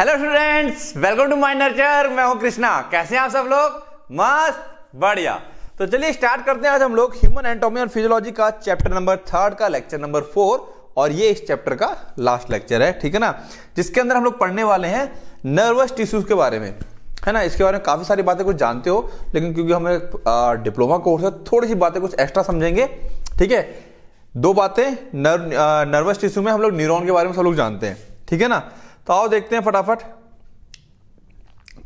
Hello students welcome to my nurture मैं हूं कृष्णा कैसे हैं आप सब लोग मस्त बढ़िया तो चलिए स्टार्ट करते हैं आज हम लोग ह्यूमन एंटोमी और फिजियोलॉजी का चैप्टर नंबर थर्ड का लेक्चर नंबर फोर और ये इस चैप्टर का लास्ट लेक्चर है ठीक है ना जिसके अंदर हम लोग पढ़ने वाले हैं नर्वस टिश्यूज के बारे में है ना इसके बारे में काफ़ी सारी बातें कुछ जानते हो लेकिन क्योंकि हमें डिप्लोमा कोर्स है थोड़ी सी बातें कुछ एक्स्ट्रा समझेंगे ठीक है दो बातें नर्व नर्वस टिश्यू में हम लोग न्यूरोन के बारे में सब लोग जानते हैं ठीक है ना तो आओ देखते हैं फटाफट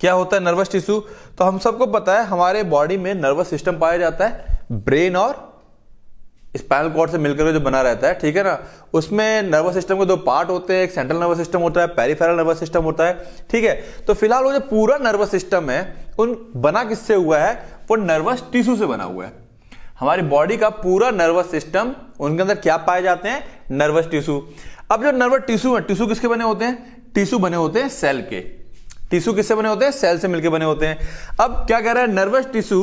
क्या होता है नर्वस टिश्यू तो हम सबको पता है हमारे बॉडी में नर्वस सिस्टम पाया जाता है ब्रेन और स्पाइनल कॉर्ड से मिलकर जो बना रहता है ठीक है ना उसमें नर्वस सिस्टम के दो पार्ट होते हैं एक सेंट्रल नर्वस सिस्टम होता है पेरीफेरल नर्वस सिस्टम होता है ठीक है तो फिलहाल वो जो पूरा नर्वस सिस्टम है उन बना किससे हुआ है वो नर्वस टिश्यू से बना हुआ है हमारी बॉडी का पूरा नर्वस सिस्टम उनके अंदर क्या पाए जाते हैं नर्वस टिश्यू अब जो नर्वस टिश्यू है टिश्यू किसके बने होते हैं टिश्यू बने होते हैं सेल के टिश्यू किससे बने होते हैं सेल से मिलकर बने होते हैं अब क्या कह रहा है नर्वस टिश्यू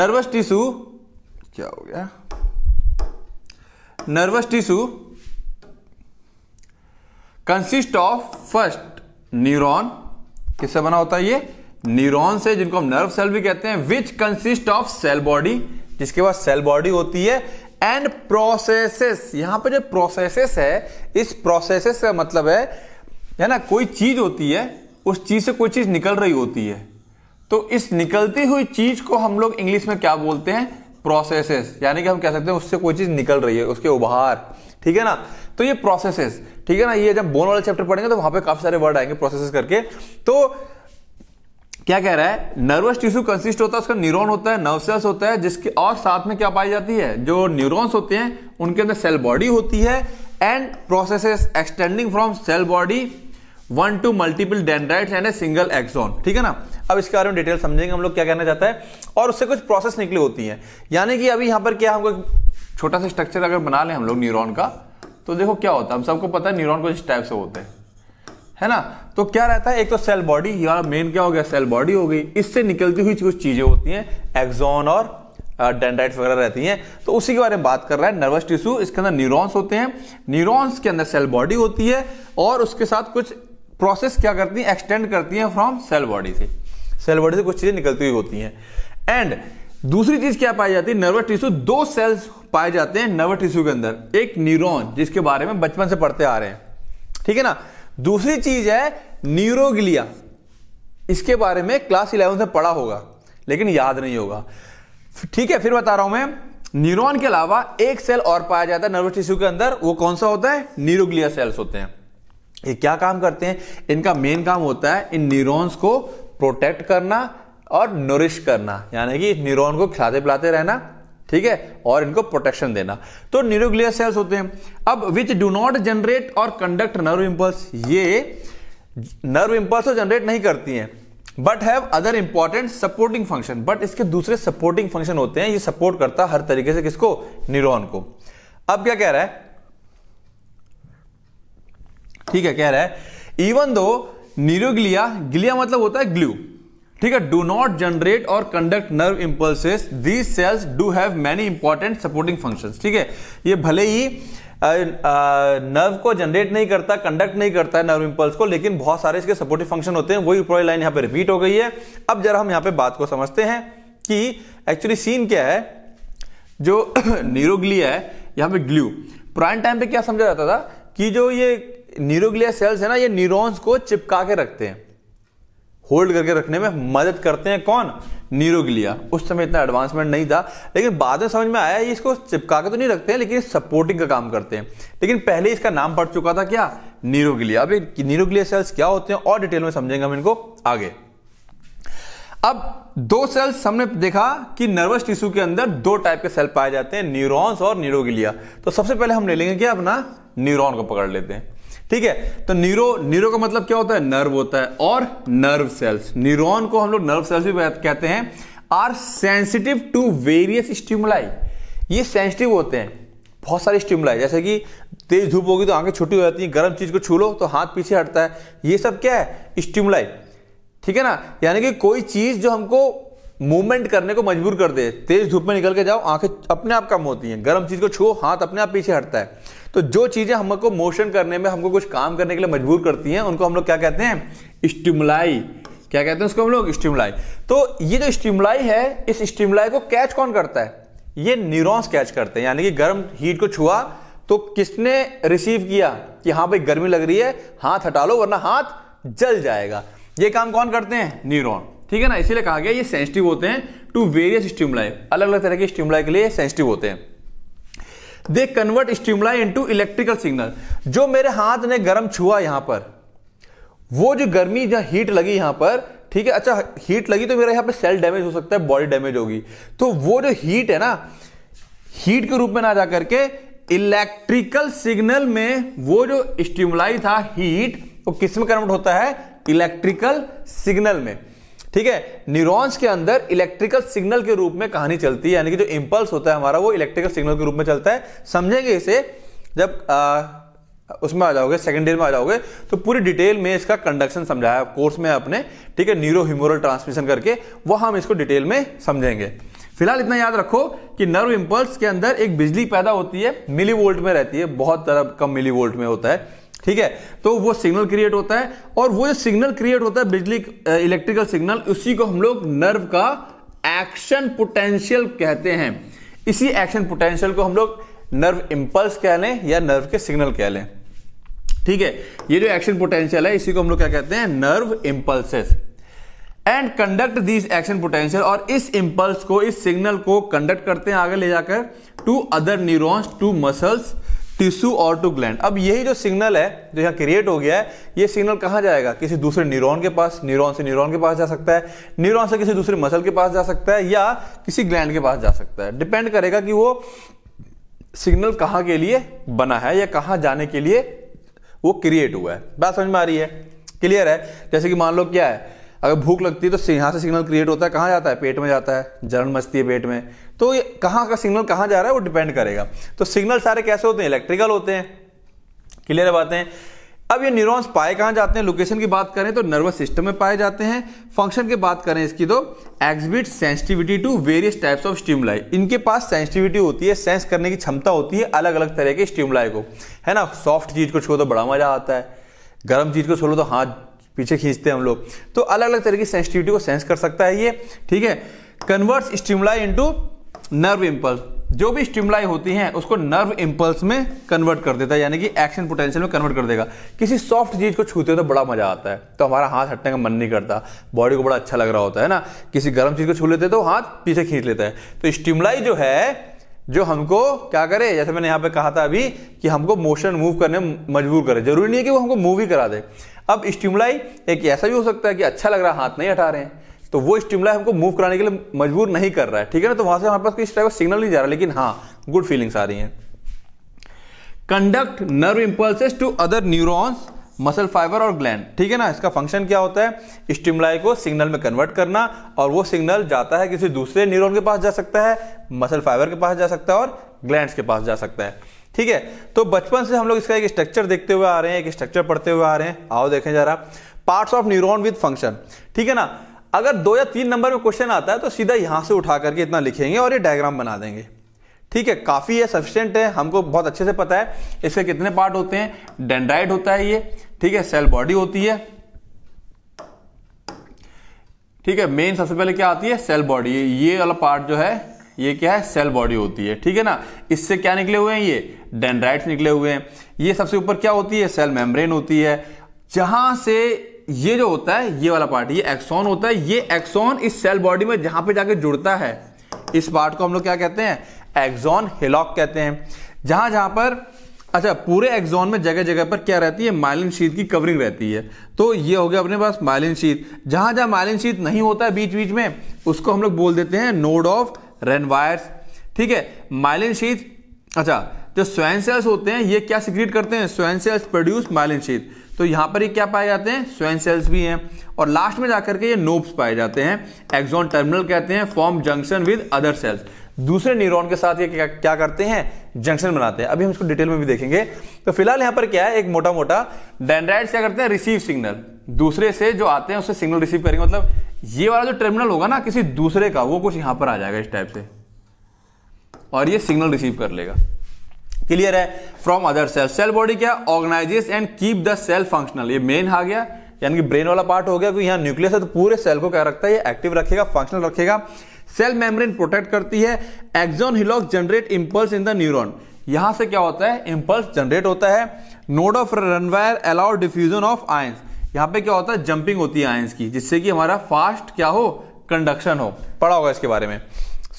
नर्वस टिश्यू क्या हो गया nervous tissue consist of first neuron किससे बना होता है ये न्यूरॉन से जिनको हम नर्व सेल भी कहते हैं which consist of cell body जिसके पास सेल बॉडी होती है एंड प्रोसेसेस यहां पे जो प्रोसेसेस है इस प्रोसेसेस का मतलब है है ना कोई चीज होती है उस चीज से कोई चीज निकल रही होती है तो इस निकलती हुई चीज को हम लोग इंग्लिश में क्या बोलते हैं प्रोसेसेस यानी कि हम कह सकते हैं उससे कोई चीज निकल रही है उसके उभार ठीक है ना तो ये प्रोसेसेस ठीक है ना ये जब बोन वाले चैप्टर पढ़ेंगे तो वहां पे काफी सारे वर्ड आएंगे प्रोसेसेस करके तो क्या कह रहा है नर्वस टिश्यू कंसिस्ट होता है उसका न्यूरॉन होता है नर्व सेल्स होता है जिसके और साथ में क्या पाई जाती है जो न्यूरॉन्स होते हैं उनके अंदर सेल बॉडी होती है and process extending from cell body one two multiple dendrite and a single axon ठीक है ना अब इसके बारे में डिटेल समझेंगे हम लोग क्या कहना चाहता है और उससे कुछ प्रोसेस निकली होती है यानी कि अभी यहाँ पर क्या हमको छोटा सा स्ट्रक्चर अगर बना लें हम लोग न्यूरोन का तो देखो क्या होता है हम सबको पता है न्यूरोन कुछ टाइप से होते हैं है ना तो क्या रहता है एक तो सेल बॉडी या मेन क्या हो गया सेल बॉडी हो गई इससे निकलती हुई कुछ चीजें होती हैं एक्सोन और डेंड्राइट्स वगैरह रहती हैं तो उसी के बारे में बात कर रहा है नर्वस टिश्यू इसके अंदर न्यूरॉन्स होते हैं न्यूरॉन्स के अंदर सेल बॉडी होती है और उसके साथ कुछ प्रोसेस क्या करती है एक्सटेंड करती है फ्रॉम सेल बॉडी से सेल बॉडी से कुछ चीजें निकलती हुई होती हैं एंड दूसरी चीज क्या पाई जाती है नर्वस टिश्यू दो सेल्स पाए जाते हैं नर्वस टिश्यू के अंदर एक न्यूरॉन जिसके बारे में बचपन से पढ़ते आ रहे हैं ठीक है ना दूसरी चीज है न्यूरोग्लिया इसके बारे में क्लास इलेवन से पढ़ा होगा लेकिन याद नहीं होगा ठीक है फिर बता रहा हूं मैं न्यूरॉन के अलावा एक सेल और पाया जाता है नर्वस टिश्यू के अंदर वो कौन सा होता है न्यूरोग्लिया सेल्स होते हैं ये क्या काम करते हैं इनका मेन काम होता है इन न्यूरॉन्स को प्रोटेक्ट करना और नरिश करना यानी कि न्यूरॉन को खिलाते पिलाते रहना ठीक है और इनको प्रोटेक्शन देना तो न्यूरोग्लियर सेल्स होते हैं अब विच डू नॉट जनरेट और कंडक्ट नर्व इंपल्स ये नर्व इंपल्स तो जनरेट नहीं करती हैं but have other important supporting function but इसके दूसरे सपोर्टिंग फंक्शन होते हैं ये सपोर्ट करता हर तरीके से किसको न्यूरोन को अब क्या कह रहा है ठीक है कह रहा है इवन दो न्यूरोग्लिया ग्लिया मतलब होता है ग्लू ठीक है डू नॉट जनरेट और conduct nerve impulse these cells do have many important supporting function ठीक है ये भले ही नर्व को जनरेट नहीं करता कंडक्ट नहीं करता है नर्व इंपल्स को लेकिन बहुत सारे इसके सपोर्टिव फंक्शन होते हैं वही ऊपर लाइन यहाँ पे रिपीट हो गई है अब जरा हम यहाँ पे बात को समझते हैं कि एक्चुअली सीन क्या है जो न्यूरोग्लिया है यहाँ पे ग्लू पुराने टाइम पे क्या समझा जाता था कि जो ये न्यूरोग्लिया सेल्स है ना ये न्यूरोन्स को चिपका के रखते हैं होल्ड करके रखने में मदद करते हैं कौन न्यूरोग्लिया उस समय इतना एडवांसमेंट नहीं था लेकिन बाद में समझ में आया ये इसको चिपका के तो नहीं रखते हैं लेकिन सपोर्टिंग का काम करते हैं लेकिन पहले इसका नाम पड़ चुका था क्या न्यूरोग्लिया अब न्यूरोग्लिया सेल्स क्या होते हैं और डिटेल में समझेंगे हम इनको आगे अब दो सेल्स हमने देखा कि नर्वस टिश्यू के अंदर दो टाइप के सेल पाए जाते हैं न्यूरॉन्स और न्यूरोगिलिया तो सबसे पहले हम ले लेंगे क्या अपना न्यूरॉन को पकड़ लेते हैं ठीक है तो न्यूरो न्यूरो का मतलब क्या होता है नर्व होता है और नर्व सेल्स न्यूरॉन को हम लोग नर्व सेल्स भी कहते हैं are sensitive to various stimuli ये सेंसिटिव होते हैं बहुत सारे स्टिमुलाई जैसे कि तेज धूप होगी तो आंखें छुट्टी हो जाती है गर्म चीज को छू लो तो हाथ पीछे हटता है ये सब क्या है स्टिमुलाई ठीक है ना यानी कि कोई चीज जो हमको मूवमेंट करने को मजबूर कर दे तेज धूप में निकल के जाओ आंखें अपने आप कम होती हैं गर्म चीज़ को छुओ हाथ अपने आप पीछे हटता है तो जो चीज़ें हमको मोशन करने में हमको कुछ काम करने के लिए मजबूर करती हैं उनको हम लोग क्या कहते हैं स्टिमुलाई क्या कहते हैं उसको हम लोग स्टिमुलाई तो ये जो स्टिमुलाई है इस स्टिमुलाई को कैच कौन करता है ये न्यूरॉन्स कैच करते हैं यानी कि गर्म हीट को छुआ तो किसने रिसीव किया कि हाँ भाई गर्मी लग रही है हाथ हटा लो वरना हाथ जल जाएगा ये काम कौन करते हैं न्यूरॉन ठीक है ना इसीलिए कहा गया ये सेंसिटिव होते हैं टू वेरियस स्ट्रीमलाई अलग अलग तरह के स्ट्रीमलाई के लिए सेंसिटिव होते हैं they convert stimuli into electrical signal जो मेरे हाथ ने गर्म छुआ यहां पर वो जो गर्मी या हीट लगी यहां पर ठीक है अच्छा हीट लगी तो मेरा यहां पे सेल डैमेज हो सकता है बॉडी डैमेज होगी तो वो जो हीट है ना हीट के रूप में ना जाकर के इलेक्ट्रिकल सिग्नल में वो जो स्ट्रीमलाई था हीट वो तो किसमें कन्वर्ट होता है इलेक्ट्रिकल सिग्नल में ठीक है न्यूरॉन्स के अंदर इलेक्ट्रिकल सिग्नल के रूप में कहानी चलती है यानी कि जो इंपल्स होता है हमारा वो इलेक्ट्रिकल सिग्नल के रूप में चलता है समझेंगे इसे जब आ, उसमें आ जाओगे सेकेंड ईयर में आ जाओगे तो पूरी डिटेल में इसका कंडक्शन समझाया कोर्स में अपने ठीक है न्यूरो ह्यूमोरल ट्रांसमिशन करके वह हम इसको डिटेल में समझेंगे फिलहाल इतना याद रखो कि नर्व इंपल्स के अंदर एक बिजली पैदा होती है मिली वोल्ट में रहती है बहुत तरह कम मिली वोल्ट में होता है ठीक है तो वो सिग्नल क्रिएट होता है और वो जो सिग्नल क्रिएट होता है बिजली इलेक्ट्रिकल सिग्नल उसी को हम लोग नर्व का एक्शन पोटेंशियल कहते हैं इसी एक्शन पोटेंशियल को हम लोग नर्व इंपल्स कह लें या नर्व के सिग्नल कह लें ठीक है ये जो एक्शन पोटेंशियल है इसी को हम लोग क्या कहते हैं nerve impulses and conduct this action potential और इस इंपल्स को इस सिग्नल को कंडक्ट करते हैं आगे ले जाकर to other neurons to muscles tissue और टू ग्लैंड अब यही जो सिग्नल है जो यहाँ क्रिएट हो गया है ये सिग्नल कहाँ जाएगा किसी दूसरे न्यूरॉन के पास न्यूरॉन से न्यूरॉन के पास जा सकता है न्यूरॉन से किसी दूसरे मसल के पास जा सकता है या किसी ग्लैंड के पास जा सकता है डिपेंड करेगा कि वो सिग्नल कहाँ के लिए बना है या कहाँ जाने के लिए वो क्रिएट हुआ है बात समझ में आ रही है क्लियर है जैसे कि मान लो क्या है अगर भूख लगती है तो यहाँ से सिग्नल क्रिएट होता है कहाँ जाता है पेट में जाता है जलन मचती है पेट में तो ये कहाँ का सिग्नल कहाँ जा रहा है वो डिपेंड करेगा तो सिग्नल सारे कैसे होते हैं इलेक्ट्रिकल होते हैं क्लियर बातें अब ये न्यूरॉन्स पाए कहाँ जाते हैं लोकेशन की बात करें तो नर्वस सिस्टम में पाए जाते हैं फंक्शन की बात करें इसकी तो exhibit sensitivity to various types of stimuli इनके पास सेंसिटिविटी होती है सेंस करने की क्षमता होती है अलग अलग तरह के स्टीमलाई को है ना सॉफ्ट चीज को छोड़ो तो बड़ा मजा आता है गर्म चीज को छोड़ो तो हाथ पीछे खींचते हैं हम लोग तो अलग अलग तरह की सेंसिटिविटी को सेंस कर सकता है ये ठीक है convert stimuli into nerve impulse जो भी स्टिमुलाई होती हैं उसको नर्व इम्पल्स में कन्वर्ट कर देता है यानी कि एक्शन पोटेंशियल में कन्वर्ट कर देगा किसी सॉफ्ट चीज को छूते तो बड़ा मजा आता है तो हमारा हाथ हटने का मन नहीं करता बॉडी को बड़ा अच्छा लग रहा होता है ना किसी गर्म चीज को छू लेते तो हाथ पीछे खींच लेता है तो स्टिमुलाई जो है जो हमको क्या करे जैसे मैंने यहाँ पे कहा था अभी कि हमको मोशन मूव करने मजबूर करे जरूरी नहीं है कि वो हमको मूव ही करा दे अब स्टिमुलाई एक ऐसा भी हो सकता है कि अच्छा लग रहा है हाथ नहीं हटा रहे हैं तो वो स्टिमुलाई हमको मूव कराने के लिए मजबूर नहीं कर रहा है ठीक है ना तो वहां से हमारे पास किस टाइप का सिग्नल नहीं जा रहा लेकिन हाँ गुड फीलिंग्स आ रही है conduct nerve impulse to other neurons muscle fibre और ग्लैंड ठीक है ना इसका फंक्शन क्या होता है स्टिमुलाई को सिग्नल में कन्वर्ट करना और वो सिग्नल जाता है किसी दूसरे न्यूरॉन के पास जा सकता है मसल फाइबर के पास जा सकता है और ग्लैंड के पास जा सकता है ठीक है तो बचपन से हम लोग इसका एक स्ट्रक्चर देखते हुए आ रहे हैं एक स्ट्रक्चर पढ़ते हुए आ रहे हैं आओ देखें जरा parts of neuron with function ठीक है ना अगर दो या तीन नंबर में क्वेश्चन आता है तो सीधा यहां से उठा करके इतना लिखेंगे और ये डायग्राम बना देंगे ठीक है काफी है सफिशियंट है हमको बहुत अच्छे से पता है इसके कितने पार्ट होते हैं डेंड्राइड होता है ये ठीक है सेल बॉडी होती है ठीक है मेन सबसे पहले क्या आती है सेल बॉडी ये वाला पार्ट जो है ये क्या है सेल बॉडी होती है ठीक है ना इससे क्या निकले हुए हैं ये डेंड्राइट्स निकले हुए हैं ये सबसे ऊपर क्या होती है सेल मेम्ब्रेन होती है जहां से ये जो होता है ये वाला पार्ट ये एक्सॉन होता है ये एक्सॉन इस सेल बॉडी में जहां पे जाके जुड़ता है इस पार्ट को हम लोग क्या कहते हैं एक्सॉन हिलॉक कहते हैं जहां जहां पर अच्छा पूरे एक्जोन में जगह जगह पर क्या रहती है माइलिन शीत की कवरिंग रहती है तो ये हो गया अपने पास माइलिन शीत जहां जहां माइलिन शीत नहीं होता है बीच बीच में उसको हम लोग बोल देते हैं नोड ऑफ रेनवायर्स ठीक है माइलिन शीत अच्छा जो स्वयं सेल्स होते हैं ये क्या सिक्रिएट करते हैं स्वयं सेल्स प्रोड्यूस माइलिन शीत तो यहां पर ये क्या पाए जाते हैं स्वयं सेल्स भी हैं और लास्ट में जाकर के ये नोब्स पाए जाते हैं एक्जोन टर्मिनल कहते हैं form junction with other cells दूसरे न्यूरॉन के साथ ये क्या, क्या करते हैं जंक्शन बनाते हैं अभी हम इसको डिटेल में भी देखेंगे तो फिलहाल यहां पर क्या है एक मोटा मोटा डेंड्राइड्स क्या करते हैं रिसीव सिग्नल दूसरे से जो आते हैं उससे सिग्नल रिसीव करेंगे मतलब ये वाला जो टर्मिनल होगा ना किसी दूसरे का वो कुछ यहां पर आ जाएगा इस टाइप से और ये सिग्नल रिसीव कर लेगा क्लियर है from other cell cell body क्या organises and keep the cell functional ये मेन आ गया यानी कि ब्रेन वाला पार्ट हो गया क्योंकि यहां न्यूक्लियस है तो पूरे सेल को क्या रखता है ये एक्टिव रखेगा फंक्शनल रखेगा सेल मेम्ब्रेन प्रोटेक्ट करती है axon hillock generate impulse in the neuron यहां से क्या होता है इंपल्स जनरेट होता है node of Ranvier allow diffusion of ions यहां पे क्या होता है जंपिंग होती है आयंस की जिससे कि हमारा फास्ट क्या हो कंडक्शन हो पढ़ा होगा इसके बारे में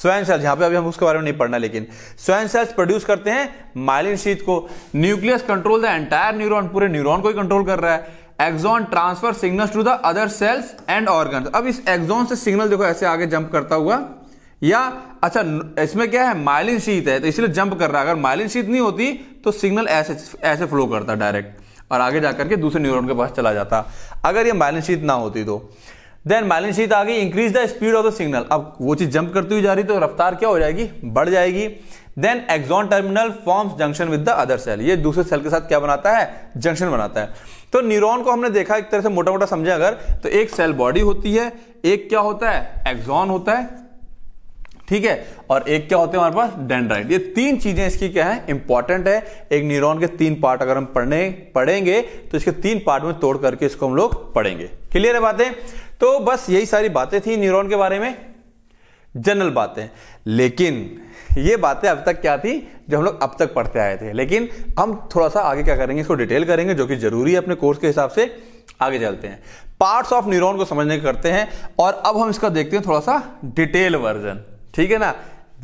स्वयं सेल्स यहां पे अभी हम उसके बारे में नहीं पढ़ना लेकिन स्वयं सेल्स प्रोड्यूस करते हैं माइलिन शीत को nucleus control the entire neuron पूरे न्यूरॉन को ही कंट्रोल कर रहा है axon transfer signal to the other cells and organ अब इस एक्सॉन से सिग्नल देखो ऐसे आगे जंप करता हुआ या अच्छा इसमें क्या है माइलिन शीत है तो इसलिए जंप कर रहा है अगर माइलिन शीत नहीं होती तो सिग्नल ऐसे ऐसे फ्लो करता डायरेक्ट और आगे जाकर के दूसरे न्यूरॉन के पास चला जाता अगर ये माइलिन शीत ना होती तो देन माइलिन शीत आ गई increase the speed of the signal अब वो चीज़ जंप करती हुई जा रही तो रफ्तार क्या हो जाएगी बढ़ जाएगी then axon terminal forms junction with the other cell ये दूसरे सेल के साथ क्या बनाता है जंक्शन बनाता है तो न्यूरॉन को हमने देखा एक तरह से मोटा मोटा समझा अगर तो एक सेल बॉडी होती है एक क्या होता है एक्सॉन होता है ठीक है और एक क्या होते हैं हमारे पास डेंड्राइट ये तीन चीजें इसकी क्या है इंपॉर्टेंट है एक न्यूरॉन के तीन पार्ट अगर हम पढ़ने पढ़ेंगे तो इसके तीन पार्ट में तोड़ करके इसको हम लोग पढ़ेंगे क्लियर है बातें तो बस यही सारी बातें थी न्यूरॉन के बारे में जनरल बातें लेकिन ये बातें अब तक क्या थी जो हम लोग अब तक पढ़ते आए थे लेकिन हम थोड़ा सा आगे क्या करेंगे इसको डिटेल करेंगे जो कि जरूरी है अपने कोर्स के हिसाब से आगे चलते हैं पार्ट्स ऑफ न्यूरॉन को समझने के करते हैं और अब हम इसका देखते हैं थोड़ा सा डिटेल वर्जन ठीक है ना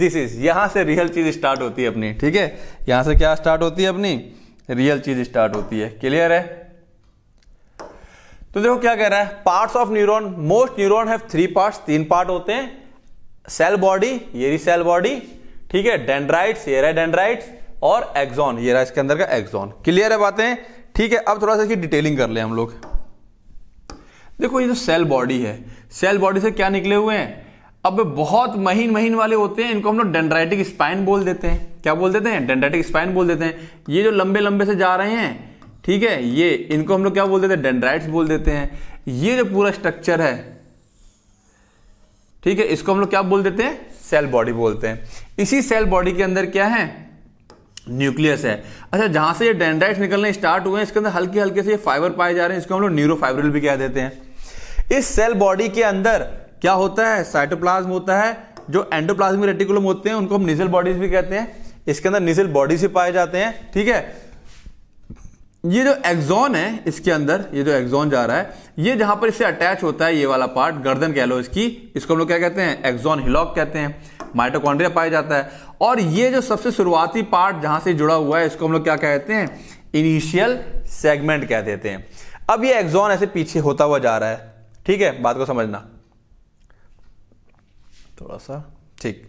दिस इज यहां से रियल चीज स्टार्ट होती है अपनी ठीक है यहां से क्या स्टार्ट होती है अपनी रियल चीज स्टार्ट होती है क्लियर है तो देखो क्या कह रहा है parts of neuron most neuron have three parts तीन पार्ट होते हैं सेल बॉडी ये सेल बॉडी ठीक है डेंड्राइट्स ये रहा डेंड्राइट्स और एक्सॉन ये रहा इसके अंदर का एक्सॉन क्लियर है बातें ठीक है अब थोड़ा सा इसकी डिटेलिंग कर ले हम लोग देखो ये जो सेल बॉडी है सेल बॉडी से क्या निकले हुए हैं अब बहुत महीन महीन वाले होते हैं इनको हम लोग डेंड्राइटिक स्पाइन बोल देते हैं क्या बोल देते हैं डेंड्राइटिक स्पाइन बोल देते हैं ये जो लंबे लंबे से जा रहे हैं ठीक है ये इनको हम लोग क्या बोल देते हैं डेंड्राइट्स बोल देते हैं ये जो पूरा स्ट्रक्चर है ठीक है इसको हम लोग क्या बोल देते हैं सेल बॉडी बोलते हैं इसी सेल बॉडी के अंदर क्या है न्यूक्लियस है अच्छा जहां से ये डेंड्राइट निकलने स्टार्ट हुए हैं इसके अंदर हल्के हल्के से ये फाइबर पाए जा रहे हैं इसको हम लोग न्यूरो भी कह देते हैं इस सेल बॉडी के अंदर क्या होता है साइटोप्लाज्म होता है जो एंडोप्लाज्मिक रेटिकुलम होते हैं उनको हम निजल बॉडीज भी कहते हैं इसके अंदर निजल बॉडीज भी पाए जाते हैं ठीक है ये जो एग्जॉन है इसके अंदर ये जो एग्जॉन जा रहा है ये जहां पर इससे अटैच होता है ये वाला पार्ट गर्दन कह लो इसकी इसको हम लोग क्या कहते हैं एग्जॉन हिलॉक कहते हैं माइटोकॉन्ड्रिया पाया जाता है और ये जो सबसे शुरुआती पार्ट जहां से जुड़ा हुआ है इसको हम लोग क्या कहते हैं इनिशियल सेगमेंट कह देते हैं अब ये एग्जॉन ऐसे पीछे होता हुआ जा रहा है ठीक है बात को समझना थोड़ा सा ठीक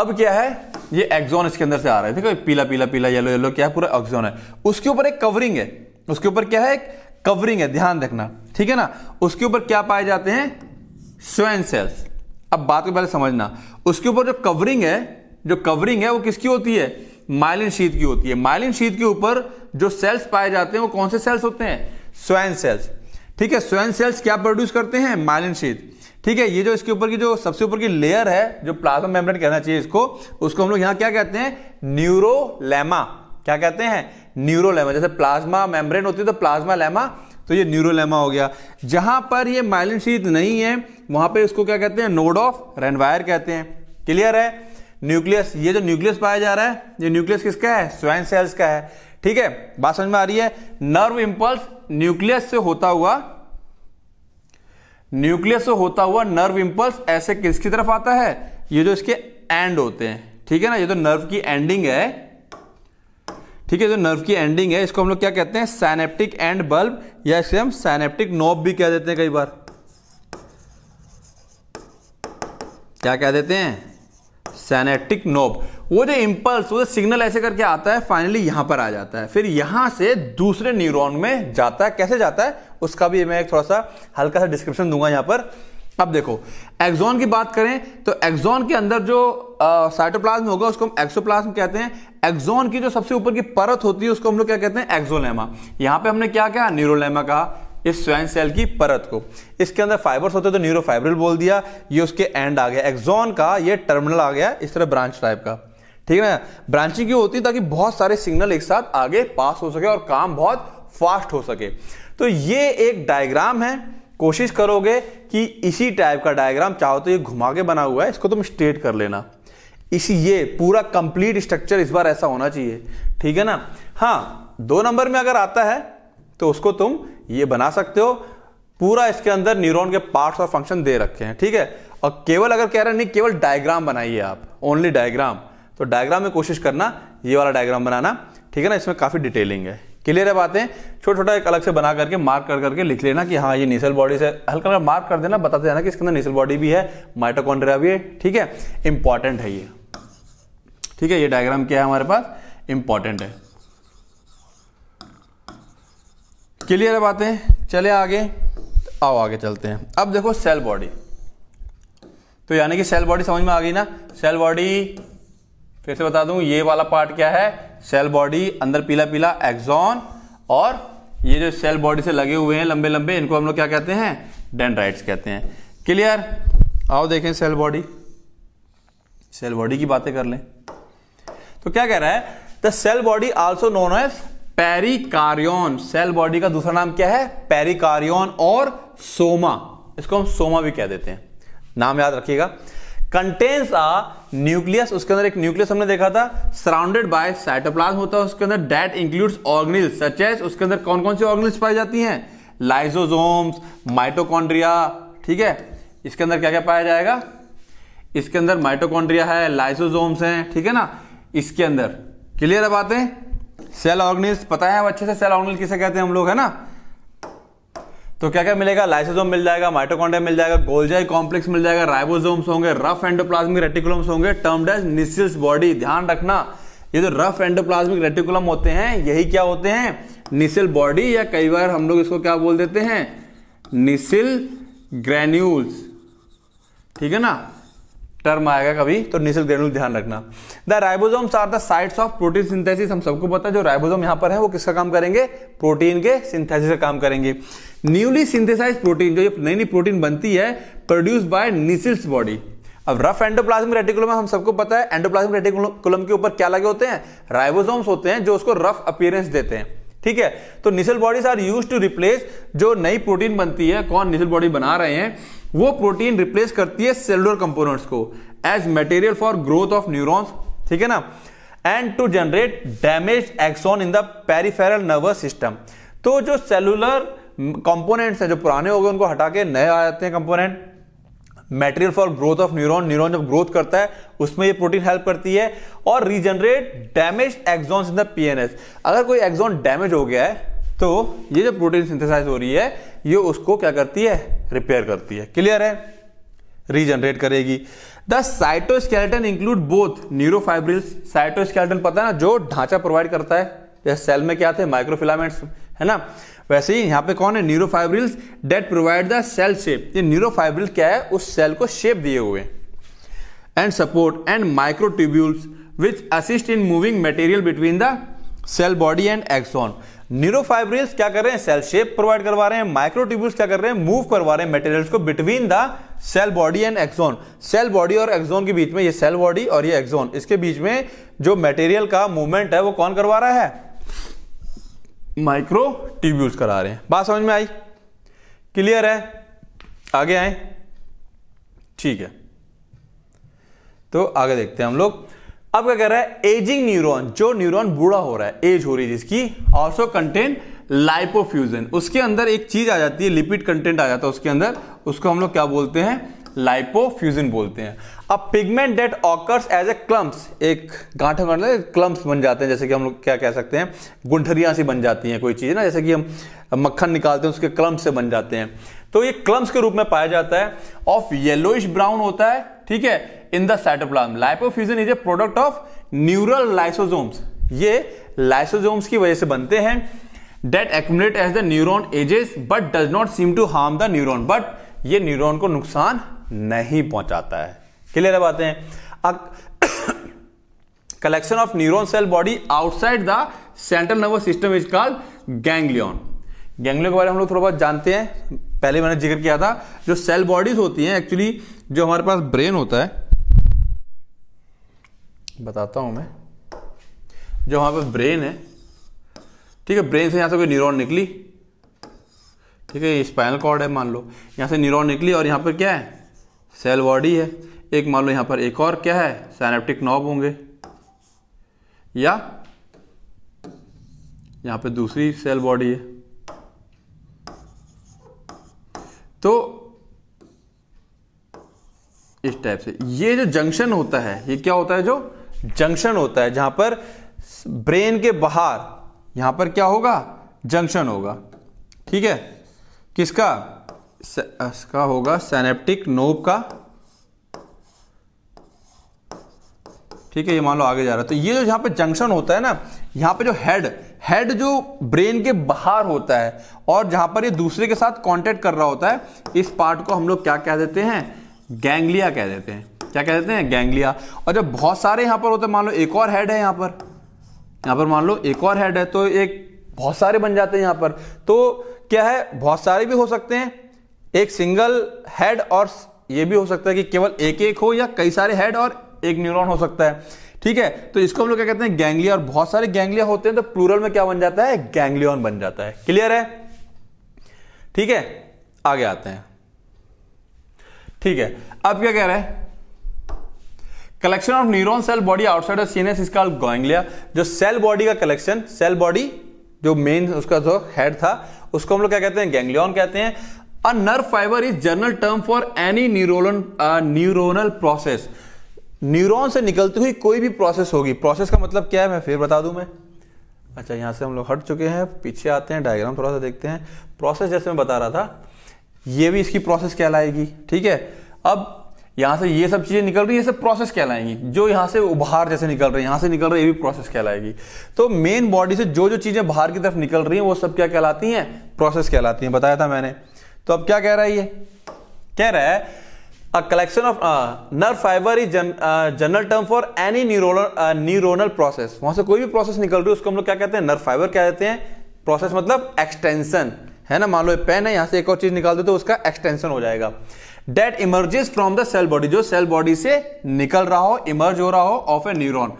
अब क्या है ये एक्सोन इसके अंदर से आ रहा है देखो पीला पीला पीला येलो येलो क्या है पूरा एक्सोन है उसके ऊपर एक कवरिंग है उसके ऊपर क्या है एक कवरिंग है ध्यान रखना ठीक है ना उसके ऊपर क्या पाए जाते हैं स्वयं सेल्स अब बात को पहले समझना उसके ऊपर जो कवरिंग है जो कवरिंग है वो किसकी होती है माइलिन शीत की होती है माइलिन शीत के ऊपर जो सेल्स पाए जाते हैं वो कौन से सेल्स होते हैं स्वयं सेल्स ठीक है स्वयं सेल्स क्या प्रोड्यूस करते हैं माइलिन शीत ठीक है ये जो इसके ऊपर की जो सबसे ऊपर की लेयर है जो प्लाज्मा मेम्ब्रेन कहना चाहिए इसको उसको हम लोग यहाँ क्या कहते हैं न्यूरोलेमा क्या कहते हैं न्यूरोलेमा जैसे प्लाज्मा मेम्ब्रेन होती है तो प्लाज्मा लेमा तो ये न्यूरोलेमा हो गया जहां पर ये माइलिन शीत नहीं है वहां पर इसको क्या कहते हैं नोड ऑफ रेनवायर कहते हैं क्लियर है न्यूक्लियस ये जो न्यूक्लियस पाया जा रहा है ये न्यूक्लियस किसका है स्वाइन सेल्स का है ठीक है बात समझ में आ रही है नर्व इंपल्स न्यूक्लियस से होता हुआ न्यूक्लियस से होता हुआ नर्व इंपल्स ऐसे किसकी तरफ आता है ये जो इसके एंड होते हैं ठीक है ना ये जो तो नर्व की एंडिंग है ठीक है जो नर्व की एंडिंग है इसको हम लोग क्या कहते हैं सैनेप्टिक एंड बल्ब या इसे हम सैनेप्टिक नोब भी कह देते हैं कई बार क्या कह देते हैं सैनेप्टिक नोब वो जो इंपल्स वो जो सिग्नल ऐसे करके आता है फाइनली यहां पर आ जाता है फिर यहां से दूसरे न्यूरॉन में जाता है कैसे जाता है उसका भी मैं एक थोड़ा सा हल्का सा डिस्क्रिप्शन दूंगा यहाँ पर अब देखो एक्सोन की बात करें तो एक्सोन के अंदर जो साइटोप्लाज्म होगा उसको हम एक्सोप्लाज्म कहते हैं एक्सोन की जो सबसे ऊपर की परत होती है उसको हम लोग क्या कहते हैं एक्सोलेमा यहां पे हमने क्या कहा न्यूरोलेमा कहा इस स्वयं सेल की परत को इसके अंदर फाइबर्स होते हैं तो न्यूरोफाइब्रिल बोल दिया ये उसके एंड आ गया एक्सोन का ये टर्मिनल आ गया इस तरह ब्रांच टाइप का ठीक है ना ब्रांचिंग क्यों होती है ताकि बहुत सारे सिग्नल एक साथ आगे पास हो सके और काम बहुत फास्ट हो सके तो ये एक डायग्राम है कोशिश करोगे कि इसी टाइप का डायग्राम चाहो तो ये घुमा के बना हुआ है इसको तुम स्ट्रेट कर लेना इसी ये पूरा कंप्लीट स्ट्रक्चर इस बार ऐसा होना चाहिए ठीक है ना हाँ दो नंबर में अगर आता है तो उसको तुम ये बना सकते हो पूरा इसके अंदर न्यूरॉन के पार्ट्स और फंक्शन दे रखे हैं ठीक है और केवल अगर कह रहे नहीं केवल डायग्राम बनाइए आप ओनली डायग्राम तो डायग्राम में कोशिश करना ये वाला डायग्राम बनाना ठीक है ना इसमें काफ़ी डिटेलिंग है क्लियर है बातें छोटा छोटा एक अलग से बना करके मार्क कर करके लिख लेना कि हाँ ये निसल बॉडी से हल्का हल्का मार्क कर देना बताते जाना कि इसके अंदर निसल बॉडी भी है माइटोकॉन्ड्रिया भी है ठीक है इंपॉर्टेंट है ये ठीक है ये डायग्राम क्या है हमारे पास इंपॉर्टेंट है क्लियर है बातें चले आगे आओ आगे चलते हैं अब देखो सेल बॉडी तो यानी कि सेल बॉडी समझ में आ गई ना सेल बॉडी फिर से बता दूं ये वाला पार्ट क्या है सेल बॉडी अंदर पीला पीला एक्सॉन और ये जो सेल बॉडी से लगे हुए हैं लंबे लंबे इनको हम लोग क्या कहते हैं डेंड्राइट्स कहते हैं क्लियर आओ देखें सेल बॉडी सेल बॉडी की बातें कर लें तो क्या कह रहा है the cell body also known as perikaryon cell body का दूसरा नाम क्या है पेरिकार्योन और सोमा इसको हम सोमा भी कह देते हैं नाम याद रखिएगा कंटेन्स आ न्यूक्लियस उसके अंदर एक न्यूक्लियस हमने देखा था सराउंडेड बाय साइटोप्लाज्म होता है उसके अंदर that includes organelles such as उसके अंदर कौन कौन सी ऑर्गेनिल्स पाई जाती हैं लाइजोजोम्स माइटोकॉन्ड्रिया ठीक है इसके अंदर क्या क्या पाया जाएगा इसके अंदर माइटोकॉन्ड्रिया है लाइसोजोम्स हैं ठीक है ना इसके अंदर क्लियर है बातें सेल ऑर्गेनिल्स पता है अच्छे से सेल ऑर्गेनिल किसे कहते हैं हम लोग है ना तो क्या क्या मिलेगा लाइसोजोम मिल जाएगा माइटोकॉन्डा मिल जाएगा गोल्जाई कॉम्प्लेक्स मिल जाएगा राइबोसोम्स होंगे रफ एंडोप्लाज्मिक रेटिकुलम्स होंगे टर्म एज निसिल्स बॉडी ध्यान रखना ये जो रफ एंडोप्लाज्मिक रेटिकुलम होते हैं यही क्या होते हैं निसिल बॉडी या कई बार हम लोग इसको क्या बोल देते हैं निसिल ग्रेन्यूल्स ठीक है ना टर्म आएगा कभी तो निसल ग्रेनुल ध्यान रखना the ribosomes are the sites of protein synthesis हम सबको पता है जो राइबोजोम यहां पर है वो किसका काम करेंगे प्रोटीन के सिंथेसिस का काम करेंगे न्यूली सिंथेसाइज प्रोटीन जो ये नई नई प्रोटीन बनती है प्रोड्यूस बाय निसिल्स बॉडी अब रफ एंडोप्लाज्मिक रेटिकुलम में हम सबको पता है एंडोप्लाज्मिक रेटिकुलम के ऊपर क्या लगे होते हैं राइबोसोम्स होते हैं जो उसको रफ अपीयरेंस देते हैं ठीक है तो Nissl bodies are used to replace जो नई प्रोटीन बनती है कौन निसल बॉडी बना रहे हैं वो प्रोटीन रिप्लेस करती है सेलुलर कंपोनेंट्स को as material for growth of neurons ठीक है ना and to generate damage axon in the peripheral nervous system तो जो सेलुलर कंपोनेंट्स हैं जो पुराने हो गए उनको हटा के नए आ जाते हैं component material for growth of neuron neuron जब ग्रोथ करता है उसमें ये प्रोटीन हेल्प करती है और regenerate damage axons in the PNS अगर कोई एक्सॉन डैमेज हो गया है तो ये जो प्रोटीन सिंथेसाइज हो रही है ये उसको क्या करती है रिपेयर करती है क्लियर है रीजनरेट करेगी the cytoskeleton include both neurofibrils cytoskeleton पता है ना जो ढांचा प्रोवाइड करता है जैसे सेल में क्या थे माइक्रोफिलामेंट्स है ना वैसे ही यहां पे कौन है neurofibrils that provide the cell shape ये न्यूरोफाइब्रिल क्या है उस सेल को शेप दिए हुए and support and microtubules which assist in moving material between the cell body and axon neurofibrils क्या कर रहे हैं सेल शेप प्रोवाइड करवा रहे हैं माइक्रोट्यूब्यूल्स क्या कर रहे हैं मूव करवा रहे हैं मटेरियल्स को between the cell body and axon cell body और एक्सोन के बीच में ये सेल बॉडी और ये एक्सोन इसके बीच में जो मटेरियल का मूवमेंट है वो कौन करवा रहा है माइक्रो ट्यूब्यूल्स करा रहे हैं बात समझ में आई क्लियर है आगे आए ठीक है तो आगे देखते हैं हम लोग अब क्या कह रहा है एजिंग न्यूरॉन जो न्यूरॉन बूढ़ा हो रहा है एज हो रही है जिसकी ऑल्सो कंटेंट लाइपोफ्यूजन उसके अंदर एक चीज आ जाती है लिपिड कंटेंट आ जाता है उसके अंदर उसको हम लोग क्या बोलते हैं लाइपोफ्यूजन बोलते हैं अब pigment that occurs as a clumps एक गांठ मतलब क्लम्प्स बन जाते हैं जैसे कि हम लोग क्या कह सकते हैं गुंठरिया सी बन जाती हैं कोई चीज़ ना जैसे कि हम मक्खन निकालते हैं उसके क्लम्प से बन जाते हैं तो ये क्लम्स के रूप में पाया जाता है ऑफ येलोइश ब्राउन होता है ठीक है in the cytoplasm lipofuscin is a product of neural lysosomes ये लाइसोजोम्स की वजह से बनते हैं that act as the neuron ages but does not seem to harm the neuron but ये न्यूरॉन को नुकसान नहीं पहुंचाता है क्लियर है बातें collection of neuron cell body outside the central nervous system is called ganglion ganglion के बारे में हम लोग थोड़ा बहुत जानते हैं पहले मैंने जिक्र किया था जो सेल बॉडीज होती हैं एक्चुअली जो हमारे पास ब्रेन होता है बताता हूं मैं जो हमारे पास ब्रेन है ठीक है ब्रेन से यहां से कोई न्यूरॉन निकली ठीक है ये स्पाइनल कॉर्ड है मान लो यहां से न्यूरॉन निकली और यहां पर क्या है सेल बॉडी है एक मान लो यहां पर एक और क्या है सैनेप्टिक नॉब होंगे या यहां पे दूसरी सेल बॉडी है तो इस टाइप से ये जो जंक्शन होता है ये क्या होता है जो जंक्शन होता है जहां पर ब्रेन के बाहर यहां पर क्या होगा जंक्शन होगा ठीक है किसका इसका होगा सैनेप्टिक नोब का ठीक है ये मान लो आगे जा रहा है तो ये जो यहां पर जंक्शन होता है ना यहां पे जो हेड हेड जो ब्रेन के बाहर होता है और जहां पर ये दूसरे के साथ कांटेक्ट कर रहा होता है इस पार्ट को हम लोग क्या कह देते हैं गैंगलिया कह देते हैं क्या कह देते हैं गैंगलिया और जब बहुत सारे यहां पर होते मान लो एक और हेड है यहां पर यहां पर मान लो एक और हेड है तो एक बहुत सारे बन जाते हैं यहां पर तो क्या है बहुत सारे भी हो सकते हैं एक सिंगल हेड और ये भी हो सकता है कि केवल एक एक हो या कई सारे हेड और एक न्यूरॉन हो सकता है ठीक है तो इसको हम लोग क्या कहते हैं गैंग्लिया और बहुत सारे गैंगलिया होते हैं तो प्लूरल में क्या बन जाता है गैंगलियन बन जाता है क्लियर है ठीक है आगे आते हैं ठीक है अब क्या कह रहे हैं collection of neuron cell body outside of CNS इसका गोइंगलिया जो सेल बॉडी का कलेक्शन सेल बॉडी जो मेन उसका जो हेड था उसको हम लोग क्या कहते हैं गैंग्लियन कहते हैं a nerve fibre is general term for any neuron neuronal process neuron से निकलती हुई कोई भी प्रोसेस होगी प्रोसेस का मतलब क्या है मैं फिर बता दूं मैं अच्छा यहां से हम लोग हट चुके हैं पीछे आते हैं डायग्राम थोड़ा सा देखते हैं प्रोसेस जैसे मैं बता रहा था ये भी इसकी प्रोसेस कहलाएगी ठीक है अब यहां से ये सब चीजें निकल रही है सब प्रोसेस कहलाएंगी जो यहां से उभार जैसे निकल रही हैं यहां से निकल रही है ये भी प्रोसेस कहलाएगी तो मेन बॉडी से जो जो चीजें बाहर की तरफ निकल रही हैं वो सब क्या कहलाती हैं प्रोसेस कहलाती हैं बताया था मैंने तो अब क्या कह रहा है ये कह रहा है a collection of nerve fibre is is gen, uh, general term neuronal any uh, वहां से कोई भी प्रोसेस निकल रही है उसको हम लोग क्या कहते हैं नर्व फाइबर कह कहते हैं प्रोसेस मतलब एक्सटेंशन है ना मान लो पेन है यहां से एक और चीज निकाल दो तो उसका एक्सटेंशन हो जाएगा that emerges from the cell body जो सेल बॉडी से निकल रहा हो इमर्ज हो रहा हो of a neuron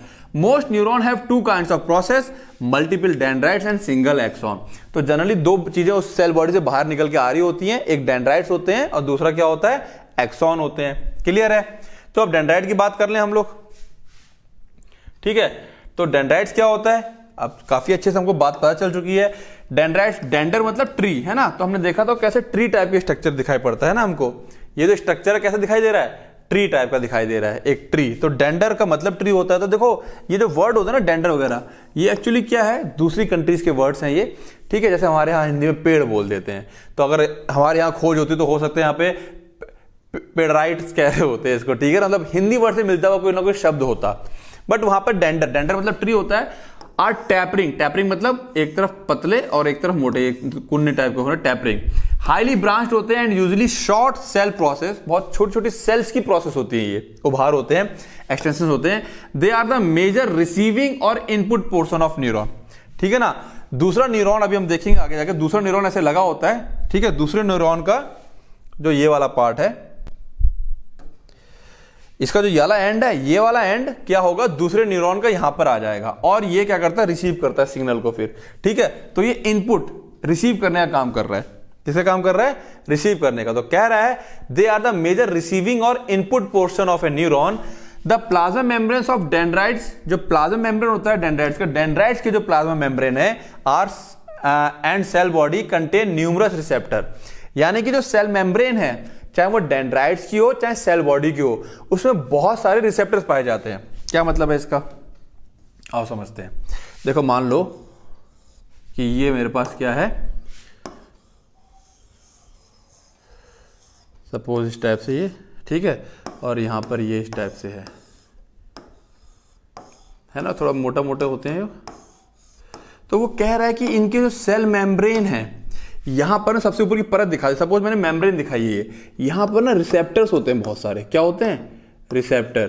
most neuron have two kind of process multiple dendrites and single axon तो जनरली दो चीजें उस सेल बॉडी से बाहर निकल के आ रही होती हैं एक डेंड्राइट्स होते हैं और दूसरा क्या होता है एक्सॉन होते हैं क्लियर है तो अब डेंड्राइट की बात कर लें हम लोग ठीक है तो डेंड्राइट्स क्या होता है अब काफी अच्छे से हमको बात पता चल चुकी है डेंड्राइट डेंडर मतलब ट्री है ना तो हमने देखा तो कैसे ट्री टाइप का स्ट्रक्चर दिखाई पड़ता है ना हमको ये जो स्ट्रक्चर कैसे दिखाई दे रहा है ट्री टाइप का दिखाई दे रहा है एक ट्री तो डेंडर का मतलब ट्री होता है तो देखो ये जो वर्ड होता है ना डेंडर वगैरह ये एक्चुअली क्या है दूसरी कंट्रीज के वर्ड्स हैं ये ठीक है जैसे हमारे यहाँ हिंदी में पेड़ बोल देते हैं तो अगर हमारे यहाँ खोज होती तो हो सकता है यहाँ पे पेडराइट्स कह रहे होते हैं इसको ठीक है मतलब हिंदी वर्ड से मिलता हुआ कोई ना कोई शब्द होता बट वहां पर डेंडर डेंडर मतलब ट्री होता है आर टैपरिंग टैपरिंग मतलब एक तरफ पतले और एक तरफ मोटे एक कुन्ने टाइप के होने टैपरिंग हाईली ब्रांच होते हैं and usually short cell process बहुत छोटी छोटी सेल्स की प्रोसेस होती है ये उभार होते हैं एक्सटेंशन होते हैं they are the major receiving or input portion of neuron ठीक है ना दूसरा न्यूरोन अभी हम देखेंगे आगे जाके दूसरा न्यूरोन ऐसे लगा होता है ठीक है दूसरे न्यूरोन का जो ये वाला पार्ट है इसका जो याला एंड है ये वाला एंड क्या होगा दूसरे न्यूरॉन का यहां पर आ जाएगा और ये क्या करता है रिसीव करता है सिग्नल को फिर ठीक है तो ये इनपुट रिसीव करने का काम कर रहा है किसे काम कर रहा है रिसीव करने का तो कह रहा है they are the major receiving or input portion of a neuron the plasma membrane of dendrites जो प्लाज्मा मेम्ब्रेन होता है डेंड्राइट्स का डेंड्राइट्स के जो प्लाज्मा मेम्ब्रेन है are and cell body contain numerous receptor यानी कि जो सेल मेम्ब्रेन है चाहे वो डेंड्राइट्स की हो चाहे सेल बॉडी की हो उसमें बहुत सारे रिसेप्टर्स पाए जाते हैं क्या मतलब है इसका आओ समझते हैं देखो मान लो कि ये मेरे पास क्या है सपोज इस टाइप से ये ठीक है और यहां पर ये इस टाइप से है है ना थोड़ा मोटा मोटे होते हैं तो वो कह रहा है कि इनके जो सेल मेम्ब्रेन है यहां पर ना सबसे ऊपर की परत दिखा दी सपोज मैंने मेम्ब्रेन दिखाई है यहां पर ना रिसेप्टर्स होते हैं बहुत सारे क्या होते हैं रिसेप्टर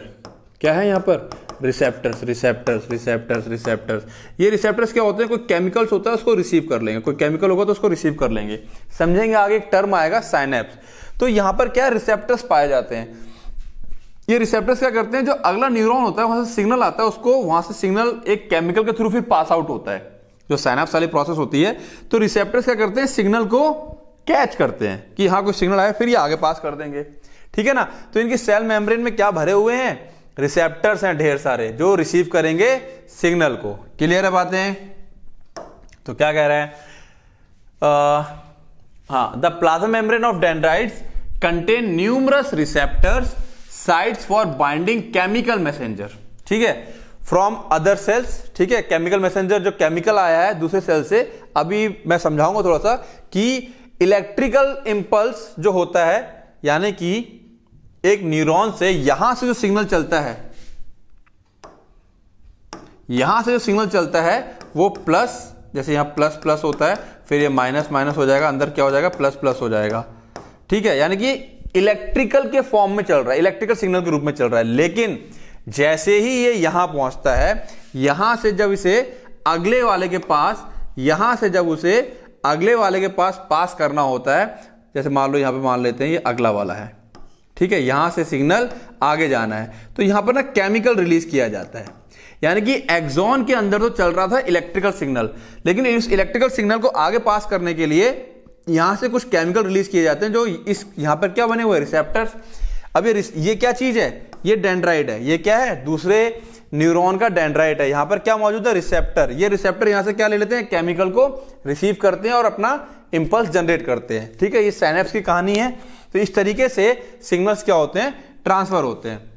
क्या है यहां पर रिसेप्टर्स रिसेप्टर्स रिसेप्टर्स रिसेप्टर्स ये रिसेप्टर्स क्या होते हैं कोई केमिकल्स होता है उसको रिसीव कर लेंगे कोई केमिकल होगा तो उसको रिसीव कर लेंगे समझेंगे आगे एक टर्म आएगा साइनेप्स तो यहां पर क्या रिसेप्टर्स पाए जाते हैं ये रिसेप्टर्स क्या करते हैं जो अगला न्यूरॉन होता है वहां से सिग्नल आता है उसको वहां से सिग्नल एक केमिकल के थ्रू फिर पास आउट होता है जो साइनाप्स वाली प्रोसेस होती है तो रिसेप्टर्स क्या करते हैं सिग्नल को कैच करते हैं कि हाँ कोई सिग्नल आया फिर ये आगे पास कर देंगे ठीक है ना तो इनकी सेल मेम्ब्रेन में क्या भरे हुए हैं रिसेप्टर्स हैं ढेर सारे जो रिसीव करेंगे सिग्नल को क्लियर है बातें तो क्या कह रहे हैं हाँ the plasma membrane of dendrites contain numerous receptors sites for binding chemical messenger ठीक है फ्रॉम अदर सेल्स ठीक है केमिकल मैसेंजर जो केमिकल आया है दूसरे सेल से अभी मैं समझाऊंगा थोड़ा सा कि इलेक्ट्रिकल इंपल्स जो होता है यानी कि एक न्यूरॉन से यहां से जो सिग्नल चलता है यहां से जो सिग्नल चलता है वो प्लस जैसे यहां प्लस प्लस होता है फिर ये माइनस माइनस हो जाएगा अंदर क्या हो जाएगा प्लस प्लस हो जाएगा ठीक है यानी कि इलेक्ट्रिकल के फॉर्म में चल रहा है इलेक्ट्रिकल सिग्नल के रूप में चल रहा है लेकिन जैसे ही ये यहां पहुंचता है यहां से जब इसे अगले वाले के पास यहां से जब उसे अगले वाले के पास पास करना होता है जैसे मान लो यहां पे मान लेते हैं ये अगला वाला है ठीक है यहां से सिग्नल आगे जाना है तो यहां पर ना केमिकल रिलीज किया जाता है यानी कि एक्जोन के अंदर तो चल रहा था इलेक्ट्रिकल सिग्नल लेकिन इस इलेक्ट्रिकल सिग्नल को आगे पास करने के लिए यहां से कुछ केमिकल रिलीज किए जाते हैं जो इस यहां पर क्या बने हुए रिसेप्टर्स अब ये ये क्या चीज़ है ये डेंड्राइट है ये क्या है दूसरे न्यूरॉन का डेंड्राइट है यहाँ पर क्या मौजूद है रिसेप्टर ये रिसेप्टर यहाँ से क्या ले लेते हैं केमिकल को रिसीव करते हैं और अपना इंपल्स जनरेट करते हैं ठीक है ये सैनेप्स की कहानी है तो इस तरीके से सिग्नल्स क्या होते हैं ट्रांसफर होते हैं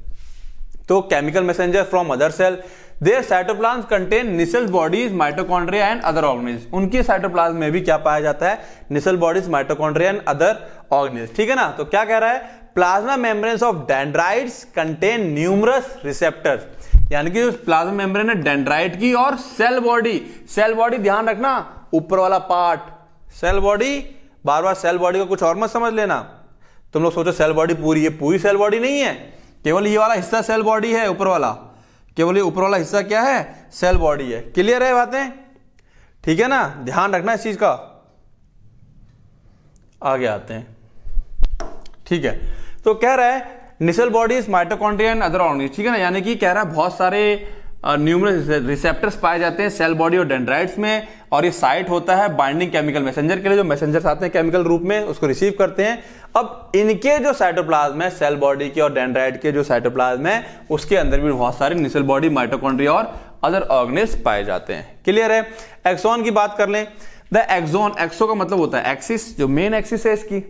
तो chemical messenger from other cell their cytoplasm contain Nissl bodies mitochondria and other organelles उनके साइटोप्लाज्म में भी क्या पाया जाता है Nissl bodies mitochondria and other organelles ठीक है ना तो क्या कह रहा है plasma membranes of dendrites contain numerous receptor यानी कि जो प्लाज्मा मेम्ब्रेन है डेंड्राइट की और सेल बॉडी सेल बॉडी ध्यान रखना ऊपर वाला पार्ट सेल बॉडी बार बार सेल बॉडी का कुछ और मत समझ लेना तुम लोग सोचो सेल बॉडी पूरी है पूरी सेल बॉडी नहीं है केवल ये वाला हिस्सा सेल बॉडी है ऊपर वाला केवल ये ऊपर वाला हिस्सा क्या है सेल बॉडी है क्लियर है बातें ठीक है ना ध्यान रखना इस चीज का आगे आते हैं ठीक है तो कह रहा है Nissl bodies mitochondria and other organelles ठीक है ना यानी कि कह रहा है बहुत सारे न्यूमरस रिसेप्टर्स पाए जाते हैं सेल बॉडी और डेंड्राइट्स में और ये साइट होता है बाइंडिंग केमिकल मैसेंजर के लिए जो मैसेंजर्स आते हैं केमिकल रूप में उसको रिसीव करते हैं अब इनके जो साइटोप्लाज्म है सेल बॉडी के और डेंड्राइट के जो साइटोप्लाज्म है उसके अंदर भी बहुत सारे निसल बॉडी माइटोकॉन्ड्रिया और अदर ऑर्गेनिज पाए जाते हैं क्लियर है एक्सोन की बात कर लें द एक्सोन एक्सो का मतलब होता है एक्सिस जो मेन एक्सिस है इसकी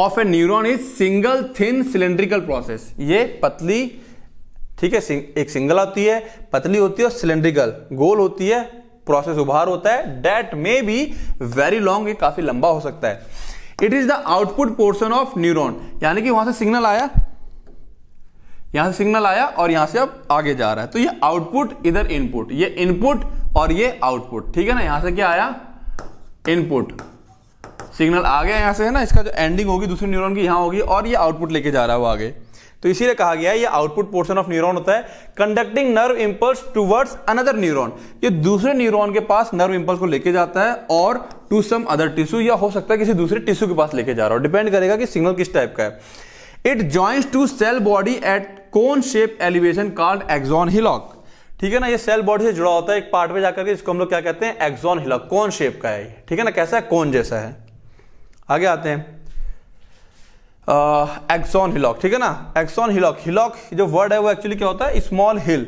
of a neuron is single thin cylindrical process ये पतली ठीक है एक सिंगल होती है पतली होती है और सिलेंड्रिकल गोल होती है प्रोसेस उभार होता है that may be very long ये काफी लंबा हो सकता है it is the output portion of neuron यानी कि वहां से सिग्नल आया यहां से सिग्नल आया और यहां से अब आगे जा रहा है तो ये आउटपुट इधर इनपुट ये इनपुट और ये आउटपुट ठीक है ना यहां से क्या आया इनपुट सिग्नल आ गया यहाँ से है ना इसका जो एंडिंग होगी दूसरे न्यूरॉन की यहाँ होगी और ये आउटपुट लेके जा रहा है वो आगे तो इसीलिए कहा गया ये आउटपुट पोर्शन ऑफ न्यूरॉन होता है conducting nerve impulse towards another neuron ये दूसरे न्यूरॉन के पास नर्व इंपल्स को लेके जाता है और टू सम अदर टिश्यू या हो सकता है किसी दूसरे टिश्यू के पास लेके जा रहा हो डिपेंड करेगा कि सिग्नल किस टाइप का है it joint to cell body at cone shape elevation called axon hillock ठीक है ना ये सेल बॉडी से जुड़ा होता है एक पार्ट में जाकर के इसको हम लोग क्या कहते हैं एक्सॉन हिलॉक कौन शेप का है ठीक है ना कैसा है कौन जैसा है आगे आते हैं एक्सॉन हिलॉक ठीक है ना एक्सॉन हिलॉक हिलॉक जो वर्ड है वो एक्चुअली क्या होता है स्मॉल हिल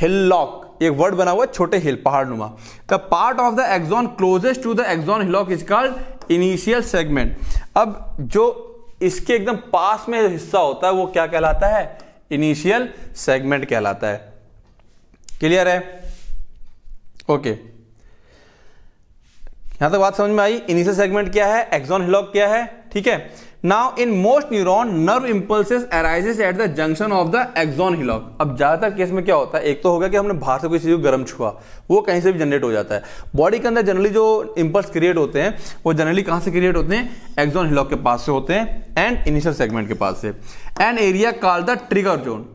हिलॉक एक वर्ड बना हुआ है छोटे हिल पहाड़ नुमा the part of the axon closest to the axon hillock is called initial segment अब जो इसके एकदम पास में हिस्सा होता है वो क्या कहलाता है इनिशियल सेगमेंट कहलाता है क्लियर है ओके okay. यहां तक बात समझ में आई इनिशियल सेगमेंट क्या है एक्सॉन हिलॉक क्या है ठीक है now in most neuron nerve impulses arises at the junction of the axon hillock अब ज्यादातर केस में क्या होता है एक तो होगा कि हमने बाहर से कोई चीज गर्म छुआ वो कहीं से भी जनरेट हो जाता है बॉडी के अंदर जनरली जो इम्पल्स क्रिएट होते हैं वो जनरली कहां से क्रिएट होते हैं एक्सॉन हिलॉक के पास से होते हैं एंड इनिशियल सेगमेंट के पास से and area call the trigger zone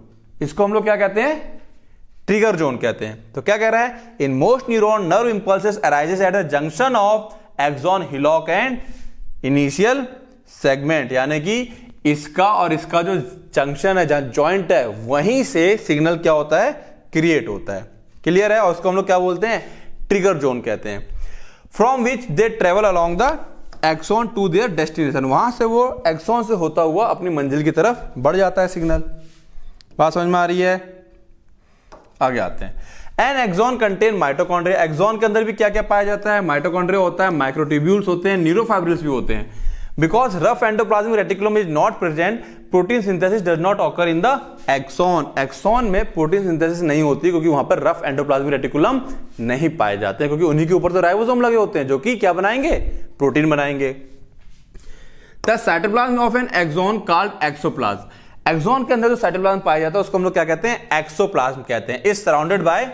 इसको हम लोग क्या कहते हैं ट्रिगर जोन कहते हैं तो क्या कह रहा है in most neuron nerve impulse arises at the junction of axon hillock and initial segment यानी कि इसका और इसका जो जंक्शन है जहां ज्वाइंट है वहीं से सिग्नल क्या होता है क्रिएट होता है क्लियर है और उसको हम लोग क्या बोलते हैं ट्रिगर जोन कहते हैं from which they travel along the axon to their destination वहां से वो एक्सॉन से होता हुआ अपनी मंजिल की तरफ बढ़ जाता है सिग्नल बात समझ में आ रही है आगे आते हैं an axon contain mitochondria axon के अंदर भी क्या क्या पाया जाता है माइटोकॉन्ड्रिया होता है माइक्रोट्यूब्यूल्स होते हैं न्यूरोफाइब्रिल्स भी होते हैं because rough endoplasmic reticulum is not present protein synthesis does not occur in the axon axon में प्रोटीन सिंथेसिस नहीं होती क्योंकि वहां पर रफ एंडोप्लाज्मिक रेटिकुलम नहीं पाए जाते हैं क्योंकि उन्हीं के ऊपर तो राइबोसोम लगे होते हैं जो कि क्या बनाएंगे प्रोटीन बनाएंगे the cytoplasm of an axon called axoplasm axon के अंदर जो साइटोप्लाज्म पाया जाता है उसको हम लोग क्या कहते हैं एक्सोप्लाज्म कहते हैं is surrounded by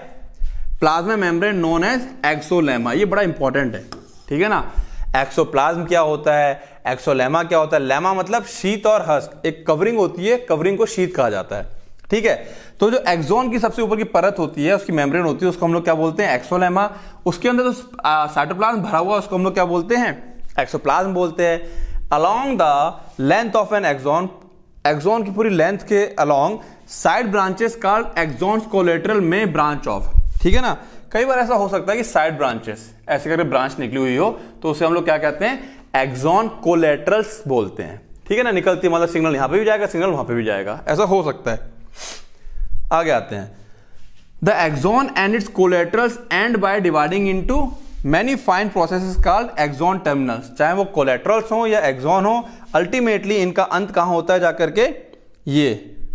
plasma membrane known as axolemma ये बड़ा इंपॉर्टेंट है ठीक है ना एक्सोप्लाज्म क्या होता है एक्सोलेमा क्या होता है लेमा मतलब शीत और हस्क एक कवरिंग होती है कवरिंग को शीत कहा जाता है ठीक है तो जो एक्सोन की सबसे ऊपर की परत होती है उसकी मेम्ब्रेन होती है उसको हम लोग क्या बोलते हैं एक्सोलेमा उसके अंदर जो साइटोप्लाज्म भरा हुआ उसको हम लोग क्या बोलते हैं एक्सोप्लाज्म बोलते हैं along the length of an axon axon की पूरी लेंथ के along side branches called axon collateral में ब्रांच ऑफ ठीक है ना कई बार ऐसा हो सकता है कि साइड ब्रांचेस ऐसे करके ब्रांच निकली हुई हो तो उसे हम लोग क्या कहते हैं एक्सोन कोलेटरल्स बोलते हैं ठीक है ना निकलती है मतलब सिग्नल यहां पे भी जाएगा सिग्नल वहां पे भी जाएगा ऐसा हो सकता है आगे आते हैं the axon and its collaterals end by dividing into many fine process called axon terminals चाहे वो कोलेट्रल्स हों या एक्जॉन हो अल्टीमेटली इनका अंत कहाँ होता है जाकर के ये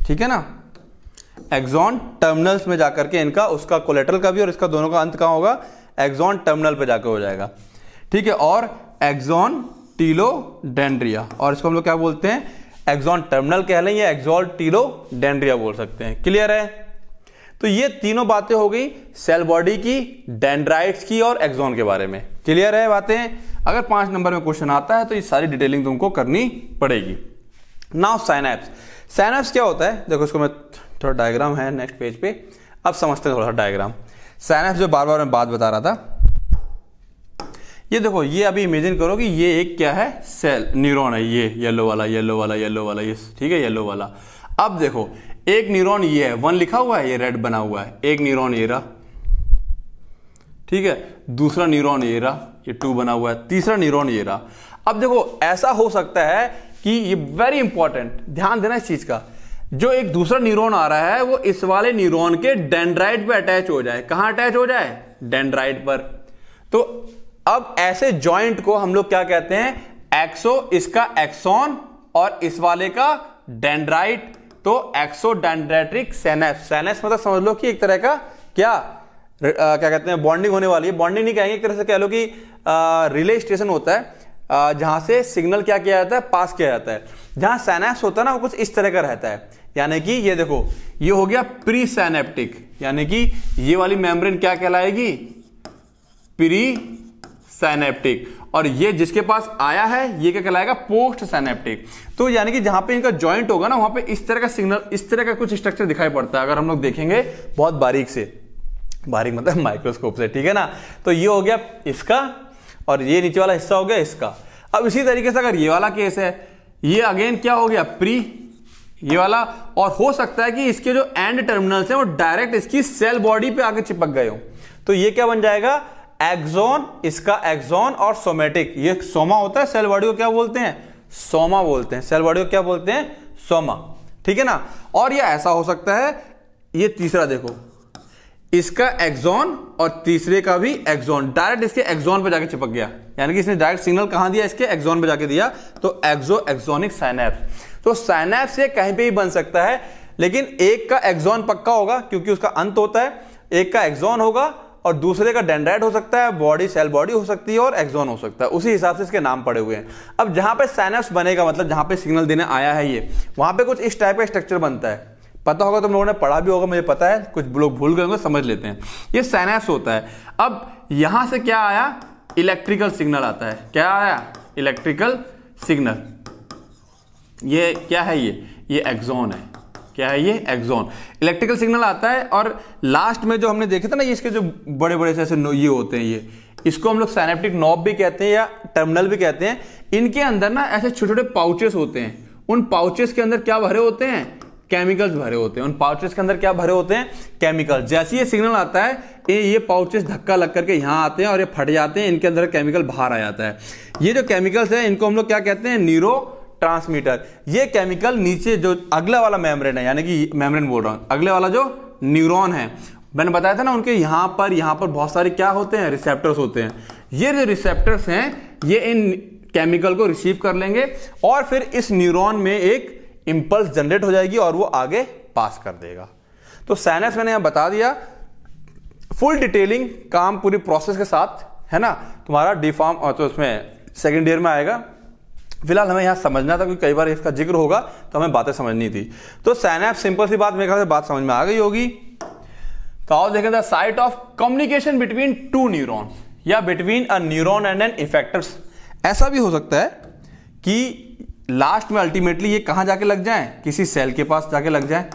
ठीक है ना एक्जॉन टर्मिनल्स में जाकर के इनका उसका कोलेट्रल का भी और इसका दोनों का अंत कहाँ होगा एक्जॉन टर्मिनल पे जाकर हो जाएगा ठीक है और एक्जॉन टीलोडेंड्रिया और इसको हम लोग क्या बोलते हैं एक्जॉन टर्मिनल कह लें या टीलो टीलोडेंड्रिया बोल सकते हैं क्लियर है तो ये तीनों बातें हो गई सेल बॉडी की डेंड्राइट्स की और एक्सोन के बारे में क्लियर है बातें अगर पांच नंबर में क्वेश्चन आता है तो ये सारी डिटेलिंग तुमको तो करनी पड़ेगी नाउ साइनेप्स साइनेप्स क्या होता है देखो इसको मैं थोड़ा डायग्राम है नेक्स्ट पेज पे अब समझते हैं थोड़ा सा डायग्राम साइनेप्स जो बार बार मैं बात बता रहा था ये देखो ये अभी इमेजिन करो कि ये एक क्या है सेल न्यूरॉन है ये येलो वाला येलो वाला येलो वाला ये ठीक है येलो वाला अब देखो एक न्यूरॉन ये है वन लिखा हुआ है ये रेड बना हुआ है एक न्यूरॉन ये रहा ठीक है दूसरा न्यूरॉन ये रहा ये टू बना हुआ है तीसरा न्यूरॉन ये रहा अब देखो ऐसा हो सकता है कि ये वेरी इंपॉर्टेंट ध्यान देना इस चीज का जो एक दूसरा न्यूरॉन आ रहा है वो इस वाले न्यूरॉन के डेंड्राइट पे अटैच हो जाए कहां अटैच हो जाए डेंड्राइट पर तो अब ऐसे जॉइंट को हम लोग क्या कहते हैं एक्सो इसका एक्सॉन और इस वाले का डेंड्राइट तो एक्सोडेंड्रेट्रिक सेनेफ सेनेस मतलब समझ लो कि एक तरह का क्या आ, क्या कहते हैं बॉन्डिंग होने वाली है बॉन्डिंग नहीं कहेंगे एक तरह से कह लो कि रिले स्टेशन होता है जहां से सिग्नल क्या किया जाता है पास किया जाता है जहां सैनेप्स होता है ना वो कुछ इस तरह का रहता है यानी कि ये देखो ये हो गया प्री सैनेप्टिक यानी कि ये वाली मेम्ब्रेन क्या कहलाएगी प्री सैनेप्टिक और ये जिसके पास आया है ये क्या कहलाएगा पोस्ट सैनेप्टिक तो यानी कि जहां पे इनका ज्वाइंट होगा ना वहां पे इस तरह का सिग्नल इस तरह का कुछ स्ट्रक्चर दिखाई पड़ता है अगर हम लोग देखेंगे बहुत बारीक से बारीक मतलब माइक्रोस्कोप से ठीक है ना तो ये हो गया इसका और ये नीचे वाला हिस्सा हो गया इसका अब इसी तरीके से अगर ये वाला केस है ये अगेन क्या हो गया प्री ये वाला और हो सकता है कि इसके जो एंड टर्मिनल्स हैं वो डायरेक्ट इसकी सेल बॉडी पे आके चिपक गए हो तो ये क्या बन जाएगा एक्सोन इसका एक्सोन और सोमेटिक ये सोमा होता है सेल बॉडी को क्या बोलते हैं सोमा बोलते हैं सेल बॉडी को क्या बोलते हैं सोमा ठीक है ना और ये ऐसा हो सकता है ये तीसरा देखो इसका एक्सोन और तीसरे का भी एक्सोन डायरेक्ट इसके एक्सोन पे जाके चिपक गया यानी कि इसने डायरेक्ट सिग्नल कहां दिया इसके एक्सोन पे जाके दिया तो एक्सो एक्सोनिक साइनैप्स तो साइनैप्स ये कहीं पे भी बन सकता है लेकिन एक का एक्सोन पक्का होगा क्योंकि उसका अंत होता है एक का एक्सोन होगा और दूसरे का डेंड्राइट हो सकता है बॉडी सेल बॉडी हो सकती है और एक्सोन हो सकता है उसी हिसाब से इसके नाम पड़े हुए हैं अब जहां पे सैनप्स बनेगा मतलब जहां पे सिग्नल देने आया है ये वहां पे कुछ इस टाइप का स्ट्रक्चर बनता है पता होगा तुम लोगों ने पढ़ा भी होगा मुझे पता है कुछ लोग भूल गए होंगे समझ लेते हैं ये सैनप्स होता है अब यहां से क्या आया इलेक्ट्रिकल सिग्नल आता है क्या आया इलेक्ट्रिकल सिग्नल ये क्या है ये ये एक्सोन है क्या है ये एक्सोन इलेक्ट्रिकल सिग्नल आता है और लास्ट में जो हमने देखे था ना ये इसके जो बड़े बड़े से ऐसे ये होते हैं ये इसको हम लोग सैनेप्टिक नॉब भी कहते हैं या टर्मिनल भी कहते हैं इनके अंदर ना ऐसे छोटे छोटे पाउचेस होते हैं उन पाउचेस के अंदर क्या भरे होते हैं केमिकल्स भरे होते हैं उन पाउचेस के अंदर क्या भरे होते हैं केमिकल जैसे ये सिग्नल आता है ये ये पाउचेस धक्का लग करके यहाँ आते हैं और ये फट जाते हैं इनके अंदर केमिकल बाहर आ जाता है ये जो केमिकल्स हैं इनको हम लोग क्या कहते हैं न्यूरो ट्रांसमीटर ये केमिकल नीचे जो अगला वाला मेम्ब्रेन है यानी कि मेम्ब्रेन बोल रहा हूँ अगले वाला जो न्यूरॉन है मैंने बताया था ना उनके यहाँ पर यहाँ पर बहुत सारे क्या होते हैं रिसेप्टर्स होते हैं ये जो रिसेप्टर्स हैं ये इन केमिकल को रिसीव कर लेंगे और फिर इस न्यूरॉन में एक इम्पल्स जनरेट हो जाएगी और वो आगे पास कर देगा तो साइनस मैंने यहाँ बता दिया फुल डिटेलिंग काम पूरी प्रोसेस के साथ है ना तुम्हारा डिफॉर्म तो उसमें सेकेंड ईयर में आएगा फिलहाल हमें यहाँ समझना था क्योंकि कई बार इसका जिक्र होगा तो हमें बातें समझनी थी तो सैनैप सिंपल सी बात मेरे ख्याल से बात समझ में आ गई होगी तो आओ देखें था site of communication between two neuron या between a neuron and an effectors ऐसा भी हो सकता है कि लास्ट में अल्टीमेटली ये कहाँ जाके लग जाए किसी सेल के पास जाके लग जाए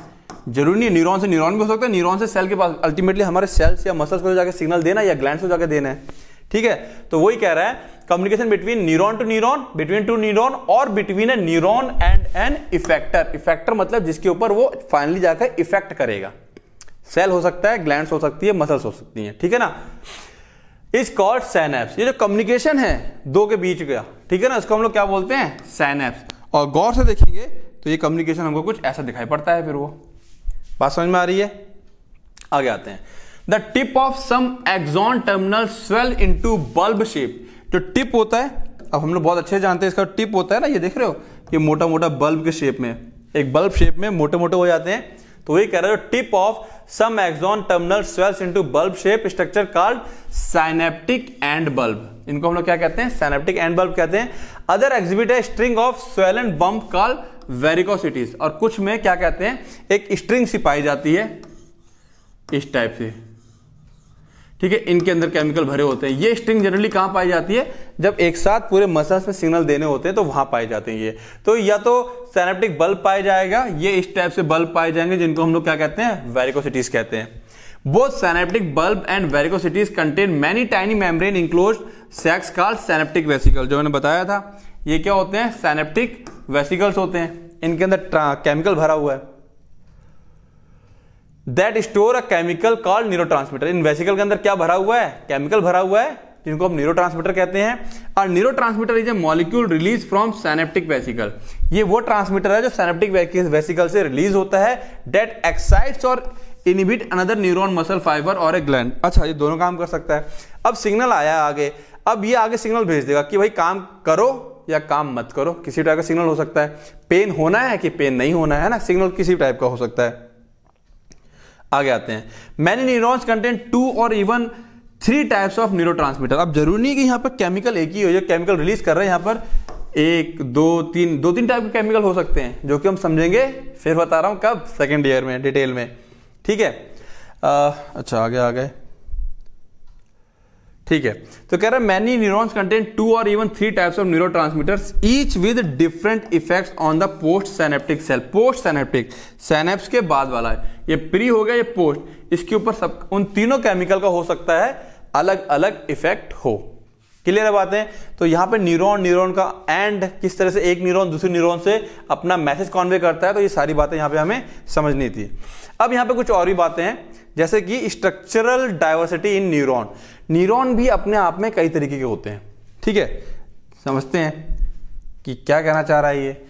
जरूरी नहीं न्यूरॉन से न्यूरॉन भी हो सकता है न्यूरॉन से सेल के पास अल्टीमेटली हमारे सेल्स या मसल्स को जाकर सिग्नल देना या ग्लैंड को जाकर देना है ठीक है तो वही कह रहा है communication between neuron to neuron between two neuron और between a neuron and an effector effector मतलब जिसके ऊपर वो फाइनली जाकर इफेक्ट करेगा सेल हो सकता है ग्लैंड हो सकती है मसल्स हो सकती है ठीक है ना इज कॉल्ड सैनेप्स ये जो कम्युनिकेशन है दो के बीच का ठीक है ना इसको हम लोग क्या बोलते हैं सैनेप्स और गौर से देखेंगे तो ये कम्युनिकेशन हमको कुछ ऐसा दिखाई पड़ता है फिर वो बात समझ में आ रही है आगे आते हैं the tip of some axon terminal swell into bulb shape जो टिप होता है अब हम लोग बहुत अच्छे जानते हैं इसका टिप होता है ना ये देख रहे हो ये मोटा मोटा बल्ब के शेप में एक बल्ब शेप में मोटे मोटे हो जाते हैं तो वही कह रहा है tip of some axon terminal swells into bulb shape structure called synaptic end bulb इनको हम लोग क्या कहते हैं साइनेप्टिक एंड बल्ब कहते हैं अदर एग्जिबिट है string of swell and bump call varicosities और कुछ में क्या कहते हैं एक स्ट्रिंग सी पाई जाती है इस टाइप से ठीक है इनके अंदर केमिकल भरे होते हैं ये स्ट्रिंग जनरली कहाँ पाई जाती है जब एक साथ पूरे मसल्स में सिग्नल देने होते हैं तो वहां पाए जाते हैं ये तो या तो सैनेप्टिक बल्ब पाया जाएगा ये इस टाइप से बल्ब पाए जाएंगे जिनको हम लोग क्या कहते हैं वेरिकोसिटीज कहते हैं both synaptic bulb and varicosities contain many tiny membrane enclose sacs called synaptic vesicle जो मैंने बताया था ये क्या होते हैं सैनेप्टिक वेसिकल्स होते हैं इनके अंदर केमिकल भरा हुआ है that store a chemical call transmitter इन वेसिकल के अंदर क्या भरा हुआ है केमिकल भरा हुआ है जिनको हम ट्रांसमीटर कहते हैं और transmitter is a molecule release from synaptic vesicle ये वो ट्रांसमीटर है जो सैनेप्टिक वेसिकल से रिलीज होता है डेट एक्साइट्स और inhibit another neuron muscle fibre और ए ग्लैंड अच्छा ये दोनों काम कर सकता है अब सिग्नल आया आगे अब ये आगे सिग्नल भेज देगा कि भाई काम करो या काम मत करो किसी टाइप का सिग्नल हो सकता है पेन होना है कि पेन नहीं होना है ना सिग्नल किसी टाइप का हो सकता है आगे आते हैं मैनी न्यूरॉन्स कंटेंट टू और even three types of neuro अब जरूरी नहीं कि यहाँ पर केमिकल एक ही हो या केमिकल रिलीज कर रहे हैं यहाँ पर एक दो तीन दो तीन टाइप के केमिकल हो सकते हैं जो कि हम समझेंगे फिर बता रहा हूँ कब सेकेंड ईयर में डिटेल में ठीक है आ, अच्छा आगे आ गए ठीक है तो कह रहा है मैनी न्यूरॉन्स कंटेंट टू और even three types of neurotransmitters each with different effect on the post synaptic cell post synaptic synapse के बाद वाला है ये प्री हो गया ये पोस्ट इसके ऊपर सब उन तीनों केमिकल का हो सकता है अलग अलग इफेक्ट हो क्लियर है बातें तो यहां पे न्यूरॉन न्यूरॉन का एंड किस तरह से एक न्यूरॉन दूसरे न्यूरॉन से अपना मैसेज कॉन्वे करता है तो ये सारी बातें यहां पे हमें समझनी थी अब यहां पे कुछ और भी बातें हैं जैसे कि structural diversity in neuron neuron भी अपने आप में कई तरीके के होते हैं ठीक है समझते हैं कि क्या कहना चाह रहा है ये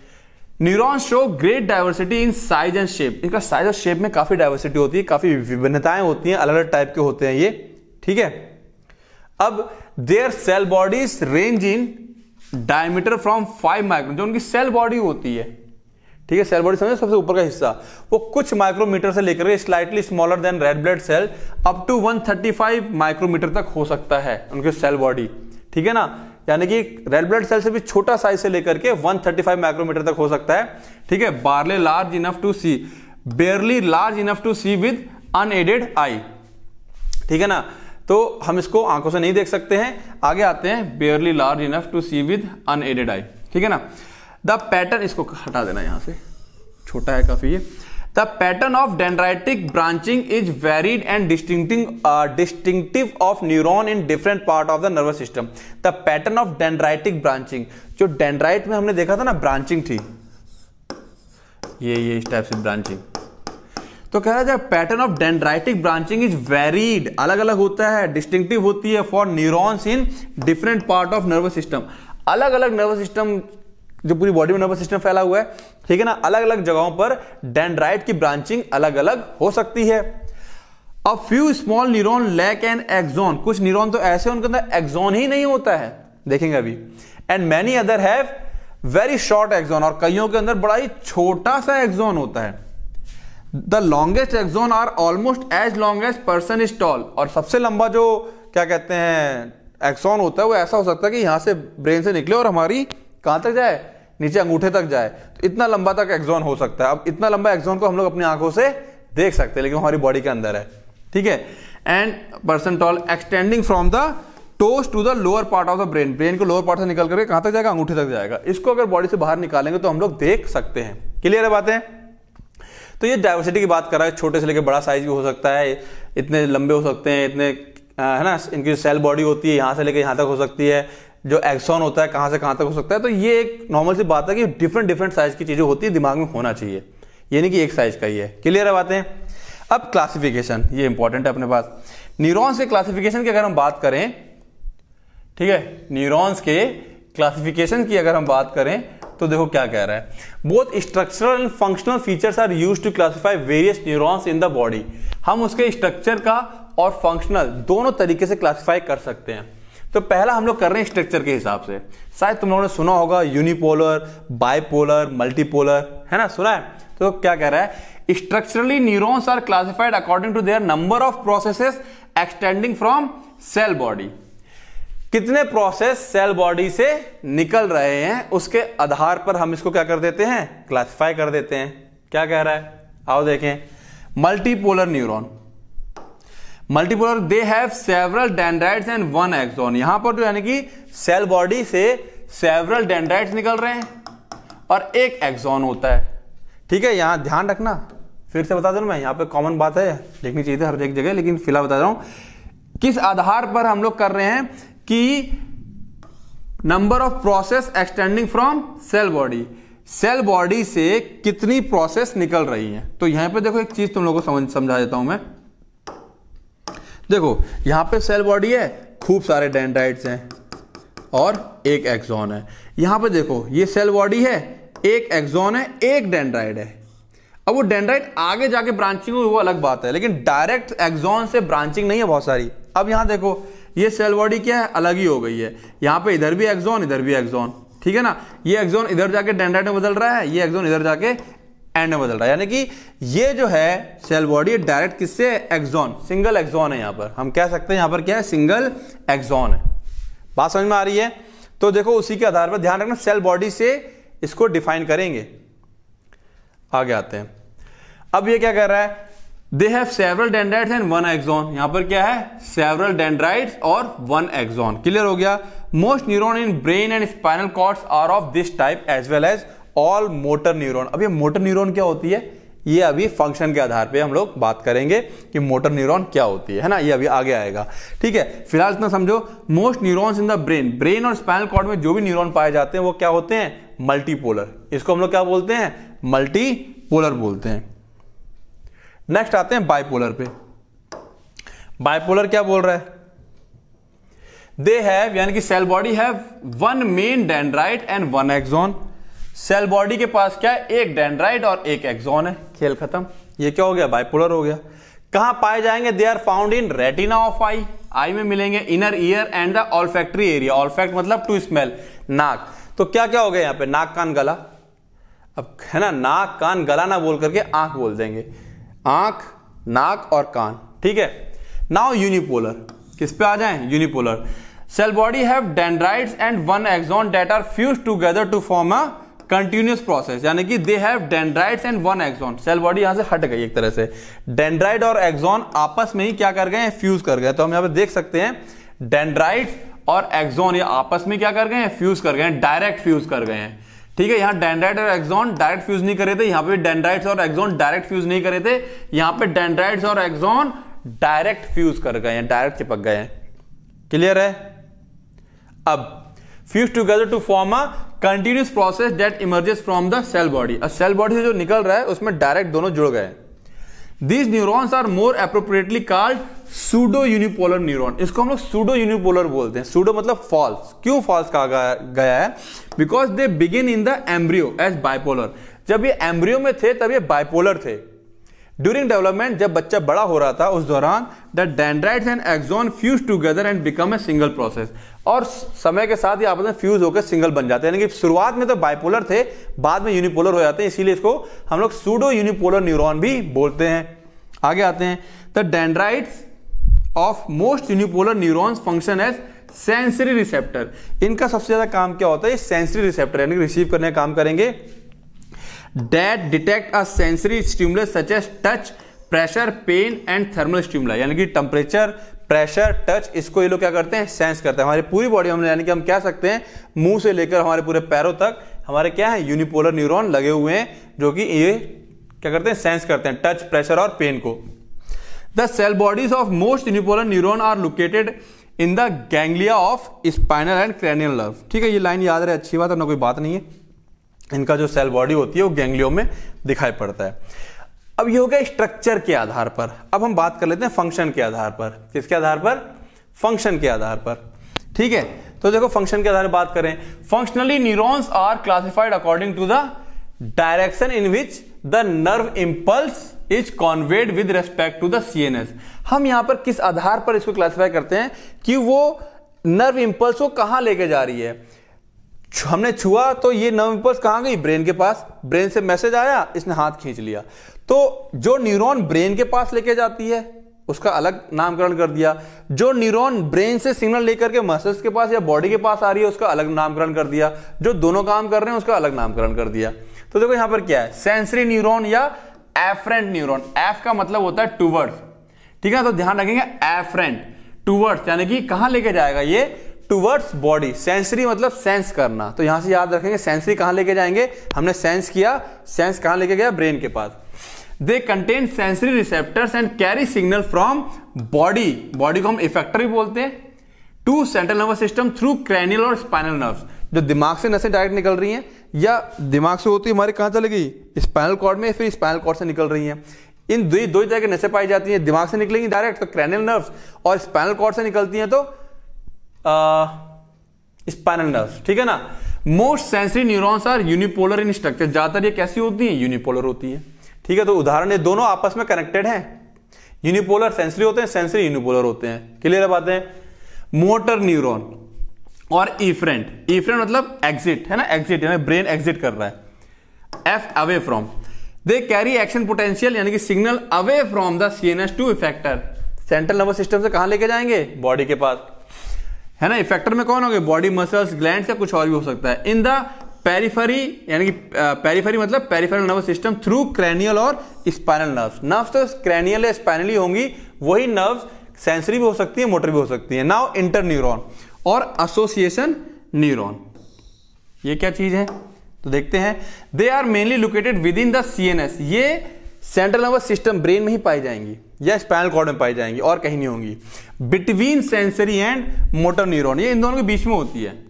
neuron show great diversity in size and shape इनका साइज और शेप में काफ़ी डाइवर्सिटी होती है काफ़ी विभिन्नताएं होती हैं अलग अलग टाइप के होते हैं ये ठीक है अब their cell bodies range in diameter from five micron जो उनकी सेल बॉडी होती है ठीक है सेल बॉडी समझो सबसे ऊपर का हिस्सा वो कुछ माइक्रोमीटर से लेकर के slightly smaller than red blood cell up to 135 micrometre तक हो सकता है उनके सेल बॉडी ठीक है ना यानी कि रेड ब्लड सेल से भी छोटा साइज से लेकर के 135 माइक्रोमीटर तक हो सकता है ठीक है barely large enough to see barely large enough to see with unaided eye ठीक है ना तो हम इसको आंखों से नहीं देख सकते हैं आगे आते हैं barely large enough to see with unaided eye ठीक है ना द पैटर्न इसको हटा देना यहां से छोटा है काफ़ी ये the pattern of dendritic branching is varied and distinct distinctive of neuron in different part of the nervous system the pattern of dendritic branching जो डेंड्राइट में हमने देखा था ना ब्रांचिंग थी ये ये इस टाइप से ब्रांचिंग तो कह रहा है pattern of dendritic branching is varied अलग अलग होता है डिस्टिंक्टिव होती है for neurons in different part of nervous system अलग अलग नर्वस सिस्टम जो पूरी बॉडी में नर्वस सिस्टम फैला हुआ है ठीक है ना अलग अलग जगहों पर डेंड्राइट की ब्रांचिंग अलग अलग हो सकती है a few small neuron lack an axon कुछ न्यूरोन तो ऐसे उनके अंदर एक्सॉन ही नहीं होता है देखेंगे अभी and many other have very short axon और कईयों के अंदर बड़ा ही छोटा सा एक्सोन होता है the longest axon are almost as long as person is tall और सबसे लंबा जो क्या कहते हैं एक्सॉन होता है वो ऐसा हो सकता है कि यहां से ब्रेन से निकले और हमारी कहां तक जाए नीचे अंगूठे तक जाए तो इतना लंबा तक एक्सॉन हो सकता है अब इतना लंबा एक्सॉन को हम लोग अपनी आंखों से देख सकते हैं लेकिन हमारी बॉडी के अंदर है ठीक है and person tall extending from the toes to the lower part of the brain brain को लोअर पार्ट से निकल करके कहां तक जाएगा अंगूठे तक जाएगा इसको अगर बॉडी से बाहर निकालेंगे तो हम लोग देख सकते हैं क्लियर है बातें तो ये डाइवर्सिटी की बात कर रहा है छोटे से लेकर बड़ा साइज भी हो सकता है इतने लंबे हो सकते हैं इतने है ना इनकी सेल बॉडी होती है यहां से लेकर यहां तक हो सकती है जो एक्सॉन होता है कहाँ से कहाँ तक हो सकता है तो ये एक नॉर्मल सी बात है कि डिफरेंट डिफरेंट साइज की चीज़ें होती है दिमाग में होना चाहिए यानी कि एक साइज का ही है क्लियर है बातें अब क्लासिफिकेशन ये इंपॉर्टेंट है अपने पास न्यूरॉन्स के क्लासिफिकेशन की अगर हम बात करें ठीक है न्यूरॉन्स के क्लासिफिकेशन की अगर हम बात करें तो देखो क्या कह रहा है both structural and functional features are use to classify various neurons in the body हम उसके स्ट्रक्चर का और फंक्शनल दोनों तरीके से क्लासिफाई कर सकते हैं तो पहला हम लोग कर रहे हैं स्ट्रक्चर के हिसाब से शायद तुम लोगों ने सुना होगा यूनिपोलर बाइपोलर मल्टीपोलर है ना सुना है तो क्या कह रहा है structurally neurons are classified according to their number of processes extending from cell body कितने प्रोसेस सेल बॉडी से निकल रहे हैं उसके आधार पर हम इसको क्या कर देते हैं क्लासिफाई कर देते हैं क्या कह रहा है आओ देखें multipolar neuron multipole they have several dendrites and one axon यहां पर जो तो यानी कि सेल बॉडी से सेवरल डेंड्राइट्स निकल रहे हैं और एक एक्सॉन होता है ठीक है यहां ध्यान रखना फिर से बता दू मैं यहां पे कॉमन बात है लिखनी चाहिए हर एक जगह लेकिन फिलहाल बता रहा हूं किस आधार पर हम लोग कर रहे हैं कि number of process extending from cell body cell body से कितनी प्रोसेस निकल रही है तो यहां पे देखो एक चीज तुम लोगों को समझ समझा देता हूं मैं देखो यहाँ पे सेल बॉडी है खूब सारे डेंड्राइट्स हैं और एक एक्सॉन है यहां पे देखो ये सेल बॉडी है एक एक्सॉन है एक डेंड्राइड है अब वो डेंड्राइट आगे जाके ब्रांचिंग हुई वो अलग बात है लेकिन डायरेक्ट एक्सॉन से ब्रांचिंग नहीं है बहुत सारी अब यहां देखो ये सेल बॉडी क्या है अलग ही हो गई है यहाँ पे इधर भी एक्सॉन इधर भी एक्सॉन ठीक है ना ये एक्सॉन इधर जाके डेंड्राइट में बदल रहा है ये एक्सॉन इधर जाके एंड में बदल रहा है यानी कि ये जो है सेल बॉडी डायरेक्ट किससे एक्सॉन सिंगल एक्सोन है यहां पर हम कह सकते हैं यहां पर क्या है सिंगल एक्सोन है बात समझ में आ रही है तो देखो उसी के आधार पर ध्यान रखना सेल बॉडी से इसको डिफाइन करेंगे आगे आते हैं अब ये क्या कर रहा है they have several dendrite and one axon यहां पर क्या है सेवरल डेंड्राइट और वन एक्सॉन क्लियर हो गया most neuron in brain and spinal cords are of this type as well as all motor neuron अब ये मोटर न्यूरॉन क्या होती है ये अभी फंक्शन के आधार पे हम लोग बात करेंगे कि मोटर न्यूरॉन क्या होती है है ना ये अभी आगे आएगा ठीक है फिलहाल इतना समझो most neurons in the brain brain और स्पाइनल कॉर्ड में जो भी न्यूरॉन पाए जाते हैं वो क्या होते हैं मल्टीपोलर इसको हम लोग क्या बोलते हैं मल्टीपोलर बोलते हैं नेक्स्ट आते हैं बाइपोलर पे बाइपोलर क्या बोल रहा है दे हैव यानी कि cell body have one main dendrite and one axon cell body के पास क्या है एक डेंड्राइड और एक एक्सॉन है खेल खत्म ये क्या हो गया बाइपोलर हो गया कहां पाए जाएंगे they are found in retina of eye eye में मिलेंगे inner ear and the olfactory area olfact मतलब टू स्मेल नाक तो क्या क्या हो गया यहाँ पे नाक कान गला अब है ना नाक कान गला ना बोल करके आंख बोल देंगे आंख नाक और कान ठीक है नाउ यूनिपोलर किस पे आ जाए unipolar cell body have dendrites and one axon that are fuse together to form a continuous process यानी कि they have dendrite and one axon cell body यहां से हट गई एक तरह से डेंड्राइड और एक्सॉन आपस में ही क्या कर गए फ्यूज कर गए तो हम यहां पर देख सकते हैं डेंड्राइड और एक्सॉन ये आपस में क्या कर गए फ्यूज कर गए डायरेक्ट फ्यूज कर गए हैं ठीक है यहाँ डेंड्राइड और एक्सॉन डायरेक्ट फ्यूज नहीं करे थे यहाँ पे डेंड्राइड्स और एक्सॉन डायरेक्ट फ्यूज नहीं करे थे यहाँ पे डेंड्राइड्स और एक्सॉन डायरेक्ट फ्यूज कर गए हैं डायरेक्ट चिपक गए हैं क्लियर है अब fuse together to form a continuous process that emerges from the cell body अब सेल बॉडी से जो निकल रहा है उसमें डायरेक्ट दोनों जुड़ गए these neurons are more appropriately called pseudo unipolar neuron इसको हम लोग सूडो यूनिपोलर बोलते हैं सूडो मतलब फॉल्स क्यों फॉल्स कहा गया है because they begin in the embryo as bipolar जब ये एम्ब्रियो में थे तब ये बाइपोलर थे ड्यूरिंग डेवलपमेंट जब बच्चा बड़ा हो रहा था उस दौरान the dendrites and axon fuse together and become a single process और समय के साथ ये आपस में फ्यूज होकर सिंगल बन जाते हैं यानी कि शुरुआत में तो बाइपोलर थे बाद में यूनिपोलर हो जाते हैं इसीलिए इसको हम लोग सूडो यूनिपोलर न्यूरॉन भी बोलते हैं आगे आते हैं the dendrites of most unipolar neurons function as sensory receptor इनका सबसे ज्यादा काम क्या होता है सेंसरी रिसेप्टर यानी रिसीव करने का काम करेंगे that detect a sensory stimulus such as touch pressure pain and thermal stimuli यानी कि टेम्परेचर प्रेशर टच इसको ये लोग क्या करते हैं सेंस करते हैं हमारी पूरी बॉडी में यानी कि हम कह सकते हैं मुंह से लेकर हमारे पूरे पैरों तक हमारे क्या है यूनिपोलर न्यूरॉन लगे हुए हैं जो कि ये क्या करते हैं सेंस करते हैं टच प्रेशर और पेन को the cell bodies of most unipolar neuron are located in the ganglia of spinal and cranial nerve ठीक है ये लाइन याद रहे अच्छी बात है ना कोई बात नहीं है इनका जो सेल बॉडी होती है वो गैंग्लियो में दिखाई पड़ता है अब ये हो गया स्ट्रक्चर के आधार पर अब हम बात कर लेते हैं फंक्शन के आधार पर किसके आधार पर फंक्शन के आधार पर ठीक है तो देखो फंक्शन के आधार पर बात करें functionally neurons are classified according to the direction in which the nerve impulse is conveyed with respect to the CNS हम यहां पर किस आधार पर इसको क्लासिफाई करते हैं कि वो नर्व इंपल्स को कहां लेके जा रही है हमने छुआ तो ये नर्व इंपल्स कहां गई ब्रेन के पास ब्रेन से मैसेज आया इसने हाथ खींच लिया तो जो न्यूरॉन ब्रेन के पास लेके जाती है उसका अलग नामकरण कर दिया जो न्यूरॉन ब्रेन से सिग्नल लेकर के मसल्स के पास या बॉडी के पास आ रही है उसका अलग नामकरण कर दिया जो दोनों काम कर रहे हैं उसका अलग नामकरण कर दिया तो देखो यहां पर क्या है सेंसरी न्यूरॉन या एफरेंट न्यूरॉन एफ का मतलब होता है टूवर्ड्स ठीक है तो ध्यान रखेंगे एफरेंट टूवर्ड्स यानी कि कहां लेके जाएगा ये टूवर्ड्स बॉडी सेंसरी मतलब सेंस करना तो यहां से याद रखेंगे सेंसरी कहां लेके जाएंगे हमने सेंस किया सेंस कहां लेके गया ब्रेन के पास they contain sensory receptors and carry signal from body body को हम इफेक्टर भी बोलते हैं to central nervous system through cranial और स्पाइनल नर्व जो दिमाग से नसें डायरेक्ट निकल रही हैं या दिमाग से होती हमारे कहाँ चले गई स्पाइनल कॉर्ड में फिर स्पाइनल कॉर्ड से निकल रही हैं इन दो दो तरह की नशे पाई जाती हैं दिमाग से निकलेंगी डायरेक्ट तो क्रैनियल नर्व्स और स्पाइनल कॉर्ड से निकलती हैं तो स्पाइनल नर्व्स ठीक है ना most sensory neurons are unipolar in structure ज़्यादातर ये कैसी होती हैं यूनिपोलर होती हैं ठीक है तो उदाहरण ये दोनों आपस में कनेक्टेड हैं यूनिपोलर सेंसरी होते हैं सेंसरी यूनिपोलर होते हैं क्लियर बात है मोटर न्यूरॉन और ईफ्रेंट ईफ्रेंट मतलब एग्जिट है ना एग्जिट यानी ब्रेन एग्जिट कर रहा है ef away from they carry action potential यानी कि signal away from the C N S to effector central nervous system से कहां लेके जाएंगे बॉडी के पास है ना इफेक्टर में कौन हो गए बॉडी मसल्स ग्लैंड या कुछ और भी हो सकता है इन द पेरीफरी यानी कि पेरीफरी मतलब peripheral nerve system through cranial और स्पाइनल नर्व्स नर्व्स तो क्रैनियल या स्पाइनली होंगी वही नर्व्स सेंसरी भी हो सकती है मोटर भी हो सकती है नाउ इंटर न्यूरोन और एसोसिएशन न्यूरोन ये क्या चीज़ है तो देखते हैं they are mainly located within the C N S ये सेंट्रल नर्वस सिस्टम ब्रेन में ही पाई जाएंगी या स्पाइनल कॉर्ड में पाई जाएंगी और कहीं नहीं होंगी between sensory and motor neuron ये इन दोनों के बीच में होती है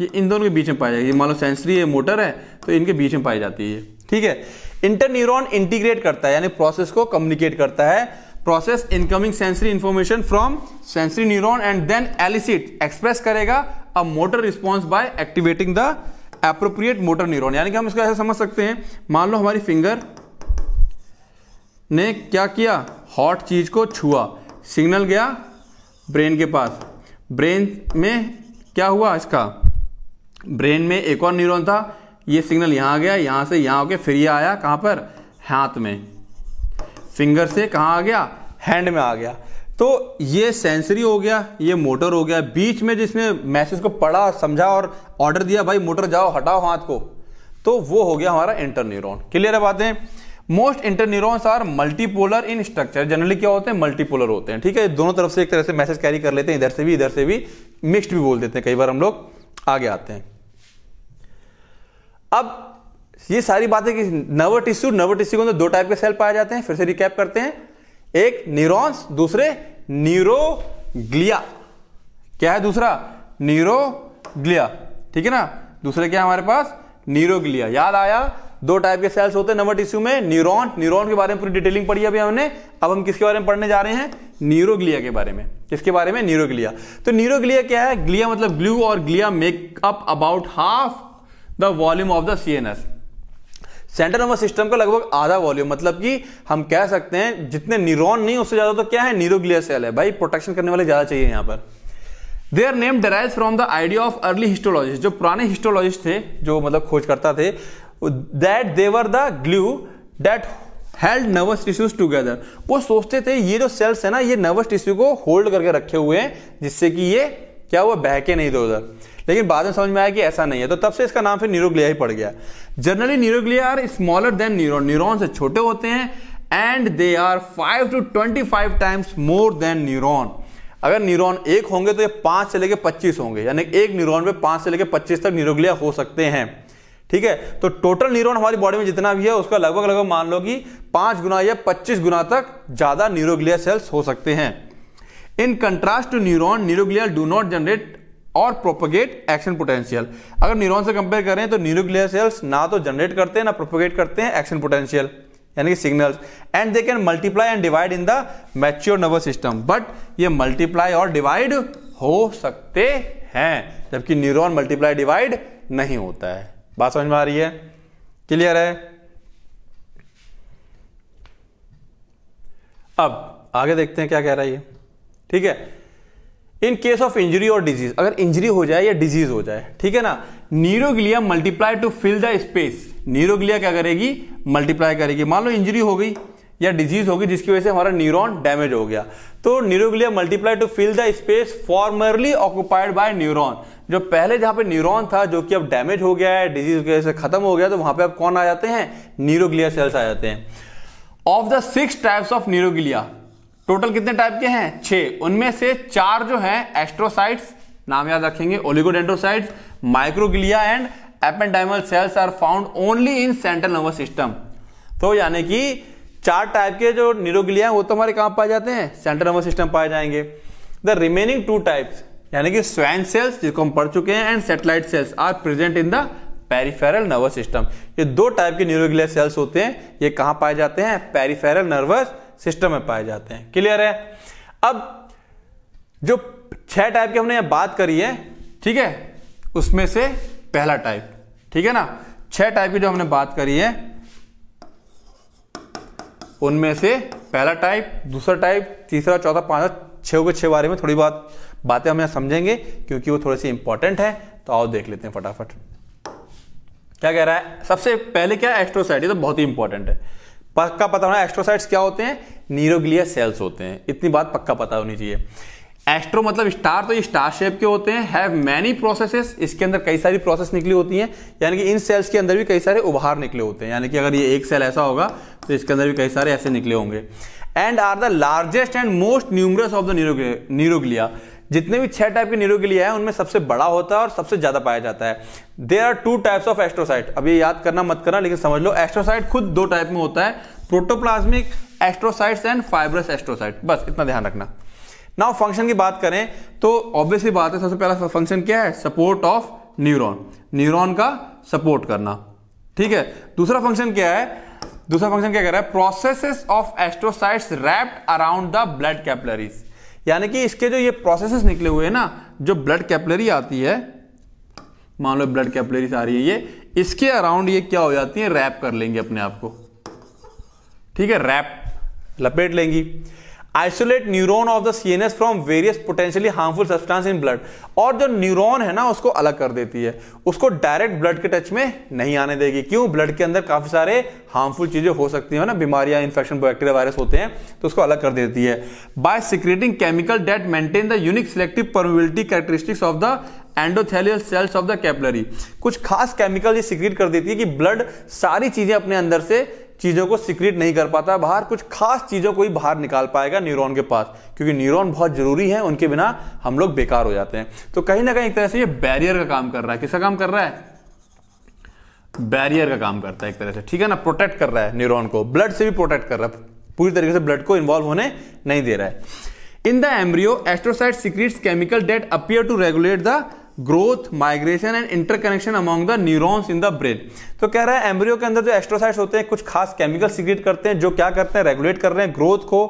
ये इन दोनों के बीच में पाया जाएगी मान लो सेंसरी है मोटर है तो इनके बीच में पाई जाती है ठीक है इंटरन्यूरोन इंटीग्रेट करता है यानी प्रोसेस को कम्युनिकेट करता है process incoming sensory information from sensory neuron and then elicit express करेगा a motor response by activating the appropriate motor neuron यानी कि हम इसको ऐसा समझ सकते हैं मान लो हमारी फिंगर ने क्या किया हॉट चीज को छुआ सिग्नल गया ब्रेन के पास ब्रेन में क्या हुआ इसका ब्रेन में एक और न्यूरॉन था ये सिग्नल यहाँ आ गया यहाँ से यहाँ होके फिर ये आया कहाँ पर हाथ में फिंगर से कहाँ आ गया हैंड में आ गया तो ये सेंसरी हो गया ये मोटर हो गया बीच में जिसने मैसेज को पढ़ा समझा और ऑर्डर दिया भाई मोटर जाओ हटाओ हाथ को तो वो हो गया हमारा इंटर न्यूरोन क्लियर है बातें most inter neurons are multipolar in structure generally क्या होते हैं मल्टीपोलर होते हैं ठीक है दोनों तरफ से एक तरह से मैसेज कैरी कर लेते हैं इधर से भी इधर से भी मिक्सड भी बोल देते हैं कई बार हम लोग आगे आते हैं अब ये सारी बातें कि नर्व टिश्यू नर्व टिश्यू के अंदर दो टाइप के सेल पाए जाते हैं फिर से रिकैप करते हैं एक न्यूरॉन्स दूसरे न्यूरोग्लिया क्या है दूसरा न्यूरोग्लिया ठीक है ना दूसरे क्या हमारे पास न्यूरोग्लिया याद आया दो टाइप के सेल्स होते हैं नर्व टिश्यू में न्यूरॉन न्यूरॉन के बारे में पूरी डिटेलिंग पढ़ी अभी हमने अब हम किसके बारे में पढ़ने जा रहे हैं न्यूरोग्लिया के बारे में किसके बारे में न्यूरोग्लिया तो न्यूरोग्लिया क्या है ग्लिया मतलब ग्लू और glia make up about half the volume of the C N S central nervous system का लगभग आधा वॉल्यूम मतलब कि हम कह सकते हैं जितने न्यूरॉन नहीं उससे ज्यादा तो क्या है न्यूरोग्लियर सेल है भाई प्रोटेक्शन करने वाले ज्यादा चाहिए यहाँ पर they are name derive from the idea of early histologist जो पुराने हिस्टोलॉजिस्ट थे जो मतलब खोज करता थे that they were the glue that held nervous tissues together वो सोचते थे ये जो सेल्स है ना ये नर्वस टिश्यू को होल्ड करके रखे हुए हैं जिससे कि ये क्या हुआ बहके नहीं दो उधर लेकिन बाद में समझ में आया कि ऐसा नहीं है तो तब से इसका नाम फिर न्यूरोग्लिया ही पड़ गया generally neuroglia are smaller than neuron neuron से छोटे होते हैं and they are five to twenty five times more than neuron अगर न्यूरॉन एक होंगे तो ये पांच से लेकर पच्चीस होंगे यानी एक न्यूरॉन पे पांच से लेकर पच्चीस तक न्यूरोग्लिया हो सकते हैं ठीक है तो टोटल न्यूरॉन हमारी बॉडी में जितना भी है उसका लगभग लगभग मान लो कि पांच गुना या पच्चीस गुना तक ज्यादा न्यूरोग्लिया सेल्स हो सकते हैं in contrast to neuron neuroglia do not generate और प्रोपोगेट एक्शन पोटेंशियल अगर न्यूरॉन से कंपेयर करें तो न्यूरोग्लियर सेल्स ना तो जनरेट करते हैं ना प्रोपोगेट करते हैं एक्शन पोटेंशियल यानी कि signals and they can multiply and divide in the mature nervous system but ये मल्टीप्लाई और डिवाइड हो सकते हैं जबकि न्यूरॉन मल्टीप्लाई डिवाइड नहीं होता है बात समझ में आ रही है क्लियर है अब आगे देखते हैं क्या कह रहा है ये ठीक है इन केस ऑफ इंजरी और डिजीज अगर इंजरी हो जाए या डिजीज हो जाए ठीक है ना neuroglia multiply to fill the space neuroglia क्या करेगी मल्टीप्लाई करेगी मान लो इंजरी हो गई या डिजीज होगी जिसकी वजह से हमारा न्यूरॉन डैमेज हो गया तो neuroglia multiply to fill the space formerly occupied by neuron जो पहले जहां पे न्यूरॉन था जो कि अब डैमेज हो गया है डिजीज की वजह से खत्म हो गया तो वहां पे अब कौन आ जाते हैं न्यूरोग्लिया सेल्स आ जाते हैं of the six types of neuroglia total कितने टाइप के हैं छह उनमें से चार जो हैं एस्ट्रोसाइट्स नाम याद रखेंगे oligodendrocytes microglia and ependymal cells are found only in central nervous system तो यानी कि चार टाइप के जो न्यूरोग्लिया हैं वो तो हमारे कहां पाए जाते हैं सेंट्रल नर्वस सिस्टम पाए जाएंगे द रिमेनिंग टू टाइप्स यानी कि स्वैन सेल्स जिसको हम पढ़ चुके हैं and satellite cells are present in the peripheral nervous system ये दो टाइप के न्यूरोग्लिया सेल्स होते हैं ये कहां पाए जाते हैं पेरिफेरल नर्वस सिस्टम में पाए जाते हैं क्लियर है अब जो छह टाइप की हमने बात करी है ठीक है उसमें से पहला टाइप ठीक है ना छह टाइप की जो हमने बात करी है उनमें से पहला टाइप दूसरा टाइप तीसरा चौथा पांचवा छह के छह बारे में थोड़ी बात बातें हम यहां समझेंगे क्योंकि वो थोड़ी सी इंपॉर्टेंट है तो आओ देख लेते हैं फटाफट क्या कह रहा है सबसे पहले क्या एस्ट्रोसाइट ये तो बहुत ही इंपॉर्टेंट है पक्का पता होना एस्ट्रोसाइट्स क्या होते हैं नीरोग्लिया सेल्स होते हैं इतनी बात पक्का पता होनी चाहिए एस्ट्रो मतलब स्टार तो ये स्टार शेप के होते हैं हैव मैनी प्रोसेसेस इसके अंदर कई सारी प्रोसेस निकली होती हैं यानी कि इन सेल्स के अंदर भी कई सारे उभार निकले होते हैं यानी कि अगर ये एक सेल ऐसा होगा तो इसके अंदर भी कई सारे ऐसे निकले होंगे and are the largest and most numerous of the neuroglia जितने भी छह टाइप के न्यूरोगिलिया है उनमें सबसे बड़ा होता है और सबसे ज्यादा पाया जाता है there are two types of astrocyte अब ये याद करना मत करना लेकिन समझ लो एस्ट्रोसाइट खुद दो टाइप में होता है protoplasmic astrocytes and fibrous astrocyte बस इतना ध्यान रखना नाउ फंक्शन की बात करें तो ऑब्वियसली बात है सबसे पहला फंक्शन क्या है सपोर्ट ऑफ न्यूरोन न्यूरोन का सपोर्ट करना ठीक है दूसरा फंक्शन क्या है दूसरा फंक्शन क्या कर रहा है processes of astrocytes wrapped around the blood capillaries यानी कि इसके जो ये प्रोसेसेस निकले हुए हैं ना जो ब्लड कैपलरी आती है मान लो ब्लड कैपलरी आ रही है ये इसके अराउंड ये क्या हो जाती है रैप कर लेंगे अपने आप को ठीक है रैप लपेट लेंगी isolate neuron of the CNS from various potentially harmful substance in blood और जो न्यूरोन है ना उसको अलग कर देती है उसको डायरेक्ट ब्लड के टच में नहीं आने देगी क्यों ब्लड के अंदर काफी सारे हार्मफुल चीजें हो सकती है ना बीमारियां इन्फेक्शन बैक्टीरिया वायरस होते हैं तो उसको अलग कर देती है by secreting chemical that maintain the unique selective permeability characteristics of the endothelial cells of the capillary कुछ खास केमिकल ये सिक्रेट कर देती है कि ब्लड सारी चीजें अपने अंदर से चीज़ों को सिक्रेट नहीं कर पाता बाहर कुछ खास चीज़ों को ही बाहर निकाल पाएगा न्यूरॉन के पास क्योंकि न्यूरॉन बहुत ज़रूरी है उनके बिना हम लोग बेकार हो जाते हैं तो कहीं ना कहीं एक तरह से ये बैरियर का काम कर रहा है किसका काम कर रहा है बैरियर का काम करता है एक तरह से ठीक है ना प्रोटेक्ट कर रहा है न्यूरॉन को ब्लड से भी प्रोटेक्ट कर रहा है पूरी तरीके से ब्लड को इन्वॉल्व होने नहीं दे रहा है in the embryo astrocyte secretes chemical that appear to regulate the growth migration and interconnection among the neurons in the brain तो कह रहा है एम्ब्रियो के अंदर जो एस्ट्रोसाइट्स होते हैं कुछ खास केमिकल सीक्रेट करते हैं जो क्या करते हैं रेगुलेट कर रहे हैं ग्रोथ को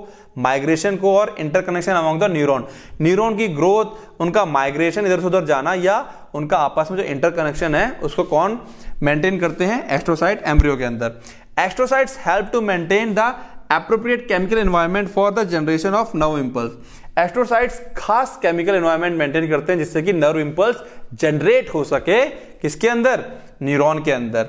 माइग्रेशन को और interconnection among the neuron neuron की ग्रोथ उनका माइग्रेशन इधर से उधर जाना या उनका आपस में जो इंटरकनेक्शन है उसको कौन मेंटेन करते हैं एस्ट्रोसाइट एम्ब्रियो के अंदर astrocytes help to maintain the appropriate chemical environment for the generation of nerve impulse astrocytes खास केमिकल एनवायरमेंट मेंटेन करते हैं जिससे कि नर्व इंपल्स जनरेट हो सके किसके अंदर न्यूरॉन के अंदर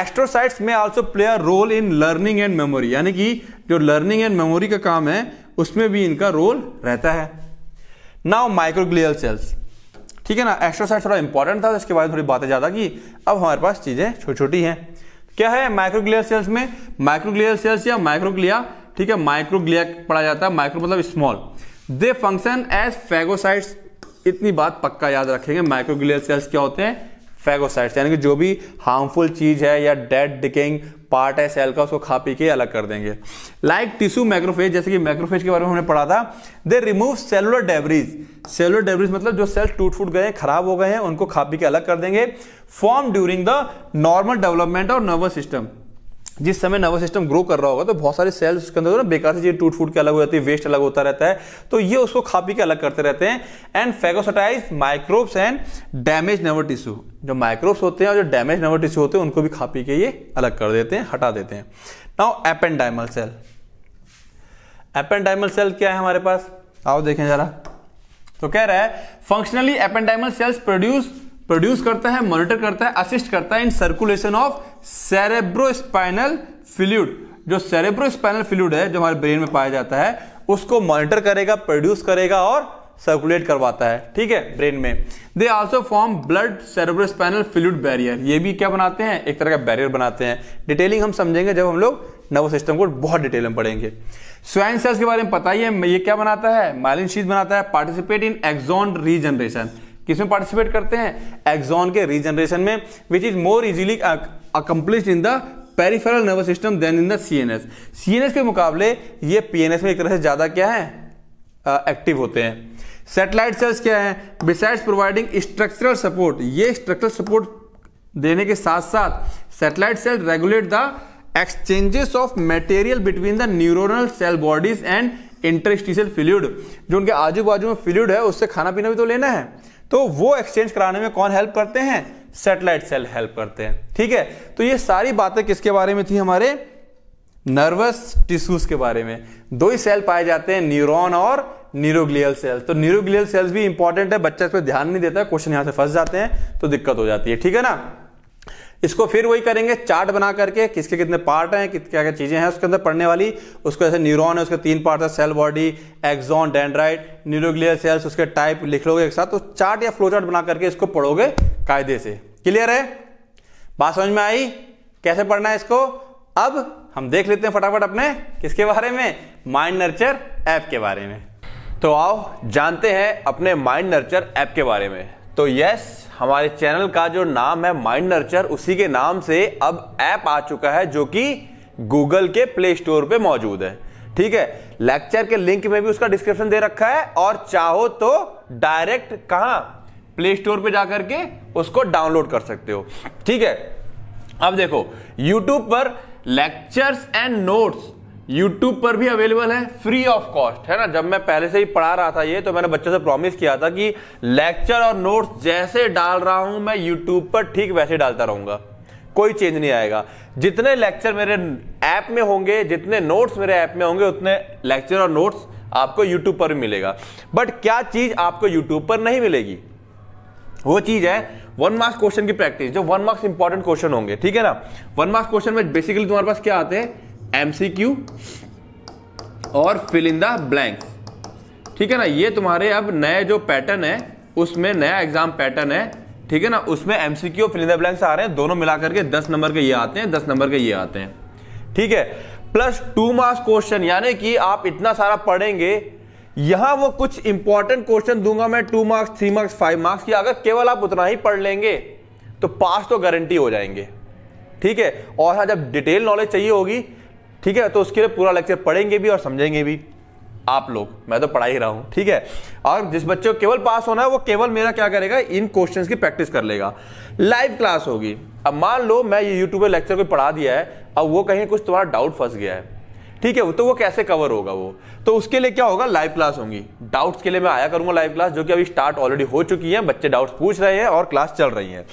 एस्ट्रोसाइट्स में also play a role in learning and memory यानी कि जो लर्निंग एंड मेमोरी का काम है उसमें भी इनका रोल रहता है नाउ माइक्रोग्लियल सेल्स ठीक है ना एस्ट्रोसाइट थोड़ा इंपॉर्टेंट था तो इसके बारे में थोड़ी बातें ज़्यादा की अब हमारे पास चीज़ें छोटी छोटी हैं क्या है माइक्रोग्लियल सेल्स में माइक्रोग्लियल सेल्स या माइक्रोग्लिया ठीक है माइक्रोग्लिया पढ़ा जाता है माइक्रो मतलब small they function as phagocytes इतनी बात पक्का याद रखेंगे माइक्रोग्लियल सेल्स क्या होते हैं फैगोसाइट्स यानी कि जो भी हार्मफुल चीज है या डेड डिकिंग पार्ट है सेल का उसको खा पी के अलग कर देंगे लाइक टिश्यू मैक्रोफेज जैसे कि मैक्रोफेज के बारे में हमने पढ़ा था they remove cellular debris cellular debris मतलब जो सेल टूट फूट गए खराब हो गए हैं उनको खा पी के अलग कर देंगे form during the normal development और नर्वस सिस्टम जिस समय नर्वस सिस्टम ग्रो कर रहा होगा तो बहुत सारे सेल्स उसके अंदर ना बेकार से चीज टूट फूट के अलग हो जाती है वेस्ट अलग होता रहता है तो ये उसको खा पी के अलग करते रहते हैं and phagocytize microbes and damage nervous tissue जो माइक्रोब्स होते हैं और जो डैमेज नर्वस टिश्यू होते हैं उनको भी खा पी के ये अलग कर देते हैं हटा देते हैं now ependymal cell ependymal cell क्या है हमारे पास आओ देखें जरा तो कह रहा है functionally ependymal cells produce produce करता है मॉनिटर करता है असिस्ट करता है in circulation of cerebrospinal fluid जो सेरेब्रोस्पाइनल फ्लूड है जो हमारे ब्रेन में पाया जाता है उसको मॉनिटर करेगा प्रोड्यूस करेगा और सर्कुलेट करवाता है ठीक है ब्रेन में they also form blood cerebrospinal fluid barrier ये भी क्या बनाते हैं एक तरह का बैरियर बनाते हैं डिटेलिंग हम समझेंगे जब हम लोग नर्वस सिस्टम को बहुत डिटेल में पढ़ेंगे स्वाइन सेल्स के बारे में पता ही है ये क्या बनाता है माइलिन शीट बनाता है पार्टिसिपेट इन एक्सॉन रीजनरेशन किसमें पार्टिसिपेट करते हैं एक्सॉन के रीजनरेशन में which is more easily accomplish in the peripheral nervous system than in the CNS CNS के मुकाबले ये पीएनएस में एक तरह से ज़्यादा क्या है एक्टिव uh, होते हैं सेटेलाइट सेल्स क्या है बिसाइड्स प्रोवाइडिंग स्ट्रक्चरल सपोर्ट ये स्ट्रक्चरल सपोर्ट देने के साथ साथ satellite cell regulate the exchanges of material between the neuronal cell bodies and interstitial fluid जो उनके आजू बाजू में फिल्यूड है उससे खाना पीना भी तो लेना है तो वो एक्सचेंज कराने में कौन हेल्प करते हैं सेटेलाइट सेल हेल्प करते हैं ठीक है तो ये सारी बातें किसके बारे में थी हमारे नर्वस टिश्यूज के बारे में दो ही सेल पाए जाते हैं न्यूरॉन और न्यूरोग्लियल सेल्स तो न्यूरोग्लियल सेल्स भी इंपॉर्टेंट है बच्चा इस पर ध्यान नहीं देता क्वेश्चन यहां से फंस जाते हैं तो दिक्कत हो जाती है ठीक है ना इसको फिर वही करेंगे चार्ट बना करके किसके कितने पार्ट हैं कित क्या क्या चीज़ें हैं उसके अंदर पढ़ने वाली उसको जैसे न्यूरॉन है उसके तीन पार्ट है cell body axon dendrite neuroglial cells उसके टाइप लिख लोगे एक साथ तो चार्ट या फ्लो चार्ट बना करके इसको पढ़ोगे कायदे से क्लियर है बात समझ में आई कैसे पढ़ना है इसको अब हम देख लेते हैं फटाफट अपने किसके बारे में माइंड नर्चर ऐप के बारे में तो आओ जानते हैं अपने माइंड नर्चर ऐप के बारे में तो यस हमारे चैनल का जो नाम है माइंड नर्चर उसी के नाम से अब ऐप आ चुका है जो कि गूगल के प्ले स्टोर पे मौजूद है ठीक है लेक्चर के लिंक में भी उसका डिस्क्रिप्शन दे रखा है और चाहो तो डायरेक्ट कहा प्ले स्टोर पे जाकर के उसको डाउनलोड कर सकते हो ठीक है अब देखो यूट्यूब पर लेक्चर्स एंड नोट्स यूट्यूब पर भी अवेलेबल है फ्री ऑफ कॉस्ट है ना जब मैं पहले से ही पढ़ा रहा था ये तो मैंने बच्चों से प्रॉमिस किया था कि लेक्चर और नोट्स जैसे डाल रहा हूं मैं यूट्यूब पर ठीक वैसे डालता रहूंगा कोई चेंज नहीं आएगा जितने लेक्चर मेरे ऐप में होंगे जितने नोट्स मेरे ऐप में होंगे उतने लेक्चर और नोट्स आपको यूट्यूब पर भी मिलेगा बट क्या चीज आपको यूट्यूब पर नहीं मिलेगी वो चीज है वन मार्क्स क्वेश्चन की प्रैक्टिस जो वन मार्क्स इंपॉर्टेंट क्वेश्चन होंगे ठीक है ना वन मार्क्स क्वेश्चन में बेसिकली तुम्हारे पास क्या आते हैं एमसीक्यू और फिल इन द ब्लैंक ठीक है ना ये तुम्हारे अब नए जो पैटर्न है उसमें नया एग्जाम पैटर्न है ठीक है ना उसमें MCQ fill in the blanks आ रहे हैं दोनों मिलाकर के दस नंबर के ये आते हैं दस नंबर के ये आते हैं ठीक है प्लस टू मार्क्स क्वेश्चन यानी कि आप इतना सारा पढ़ेंगे यहां वो कुछ इंपॉर्टेंट क्वेश्चन दूंगा मैं two marks three marks five marks की अगर केवल आप उतना ही पढ़ लेंगे तो पास तो गारंटी हो जाएंगे ठीक है और हाँ जब डिटेल नॉलेज चाहिए होगी ठीक है तो उसके लिए पूरा लेक्चर पढ़ेंगे भी और समझेंगे भी आप लोग मैं तो पढ़ा ही रहा हूं ठीक है और जिस बच्चे को केवल पास होना है वो केवल मेरा क्या करेगा इन क्वेश्चंस की प्रैक्टिस कर लेगा लाइव क्लास होगी अब मान लो मैं ये यूट्यूब पर लेक्चर को पढ़ा दिया है अब वो कहीं कुछ तुम्हारा डाउट फंस गया है ठीक है तो वो कैसे कवर होगा वो तो उसके लिए क्या होगा लाइव क्लास होगी डाउट्स के लिए मैं आया करूंगा लाइव क्लास जो कि अभी स्टार्ट ऑलरेडी हो चुकी है बच्चे डाउट्स पूछ रहे हैं और क्लास चल रही है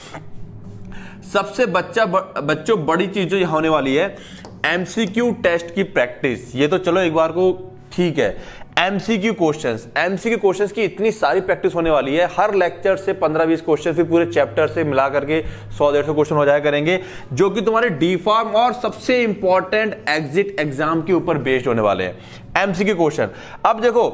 सबसे बच्चा बच्चों बड़ी चीज जो यहां होने वाली है एमसीक्यू टेस्ट की प्रैक्टिस ये तो चलो एक बार को ठीक है एमसीक्यू क्वेश्चंस एमसीक्यू क्वेश्चंस की इतनी सारी प्रैक्टिस होने वाली है हर लेक्चर से पंद्रह बीस क्वेश्चन फिर पूरे चैप्टर से मिला करके डेढ़ सौ क्वेश्चन हो जाया करेंगे जो कि तुम्हारे डी फॉर्म और सबसे इंपॉर्टेंट एग्जिट एग्जाम के ऊपर बेस्ड होने वाले हैं एमसीक्यू क्वेश्चन अब देखो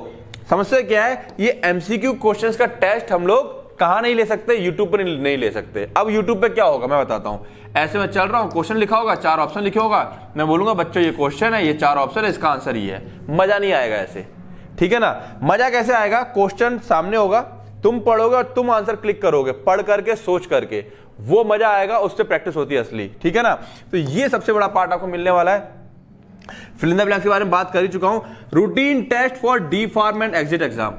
समस्या क्या है ये एमसीक्यू क्वेश्चंस का टेस्ट हम लोग कहा नहीं ले सकते यूट्यूब पर नहीं ले सकते अब यूट्यूब पर क्या होगा मैं बताता हूँ ऐसे में चल रहा हूँ क्वेश्चन लिखा होगा चार ऑप्शन लिखे होगा मैं बोलूंगा बच्चों ये क्वेश्चन है ये चार ऑप्शन है इसका आंसर ये है मजा नहीं आएगा ऐसे ठीक है ना मजा कैसे आएगा क्वेश्चन सामने होगा तुम पढ़ोगे और तुम आंसर क्लिक करोगे पढ़ करके सोच करके वो मजा आएगा उससे प्रैक्टिस होती है असली ठीक है ना तो ये सबसे बड़ा पार्ट आपको मिलने वाला है फिलिंदा ब्लैंक्स के बारे में बात कर ही चुका हूं routine test for D pharm and exit exam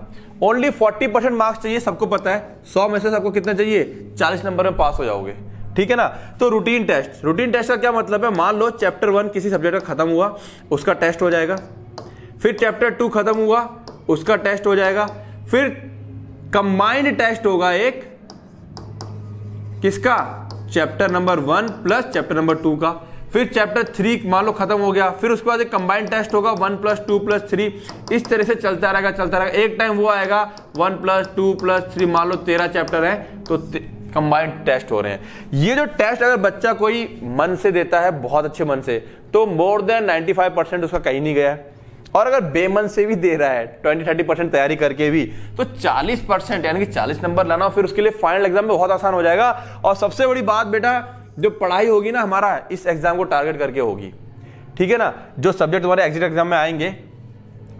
only forty percent marks चाहिए सबको पता है सौ में से सबको कितने चाहिए चालीस नंबर में पास हो जाओगे ठीक है ना तो रूटीन टेस्ट रूटीन टेस्ट का क्या मतलब है मान लो चैप्टर वन किसी सब्जेक्ट का खत्म हुआ उसका टेस्ट हो जाएगा फिर चैप्टर टू खत्म हुआ उसका टेस्ट हो जाएगा फिर कंबाइंड टेस्ट होगा एक किसका chapter number one plus chapter number two का फिर चैप्टर थ्री मान लो खत्म हो गया फिर उसके बाद एक कंबाइंड टेस्ट होगा one plus two plus three इस तरह से चलता रहेगा चलता रहेगा एक टाइम वो आएगा one plus two plus three मान लो तेरह चैप्टर है तो कंबाइंड टेस्ट हो रहे हैं ये जो टेस्ट अगर बच्चा कोई मन से देता है बहुत अच्छे मन से तो more than ninety five percent उसका कहीं नहीं गया और अगर बेमन से भी दे रहा है ट्वेंटी थर्टी परसेंट तैयारी करके भी तो चालीस परसेंट यानी कि चालीस नंबर लाना फिर उसके लिए फाइनल एग्जाम में बहुत आसान हो जाएगा और सबसे बड़ी बात बेटा जो पढ़ाई होगी ना हमारा इस एग्जाम को टारगेट करके होगी ठीक है ना जो सब्जेक्ट तुम्हारे एग्जिट एग्जाम में आएंगे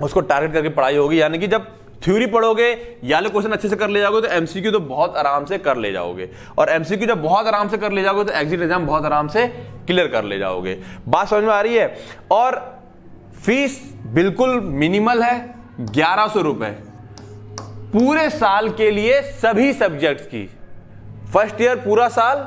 उसको टारगेट करके पढ़ाई होगी यानी कि जब थ्योरी पढ़ोगे या लो तो क्वेश्चन अच्छे से कर ले जाओगे तो एमसीक्यू तो बहुत आराम से कर ले जाओगे और एमसीक्यू जब बहुत आराम से कर ले जाओगे तो एग्जिट एग्जाम बहुत आराम से क्लियर कर ले जाओगे बात समझ में आ रही है और फीस बिल्कुल मिनिमल है ग्यारह सौ रुपए पूरे साल के लिए सभी सब्जेक्ट्स की फर्स्ट ईयर पूरा साल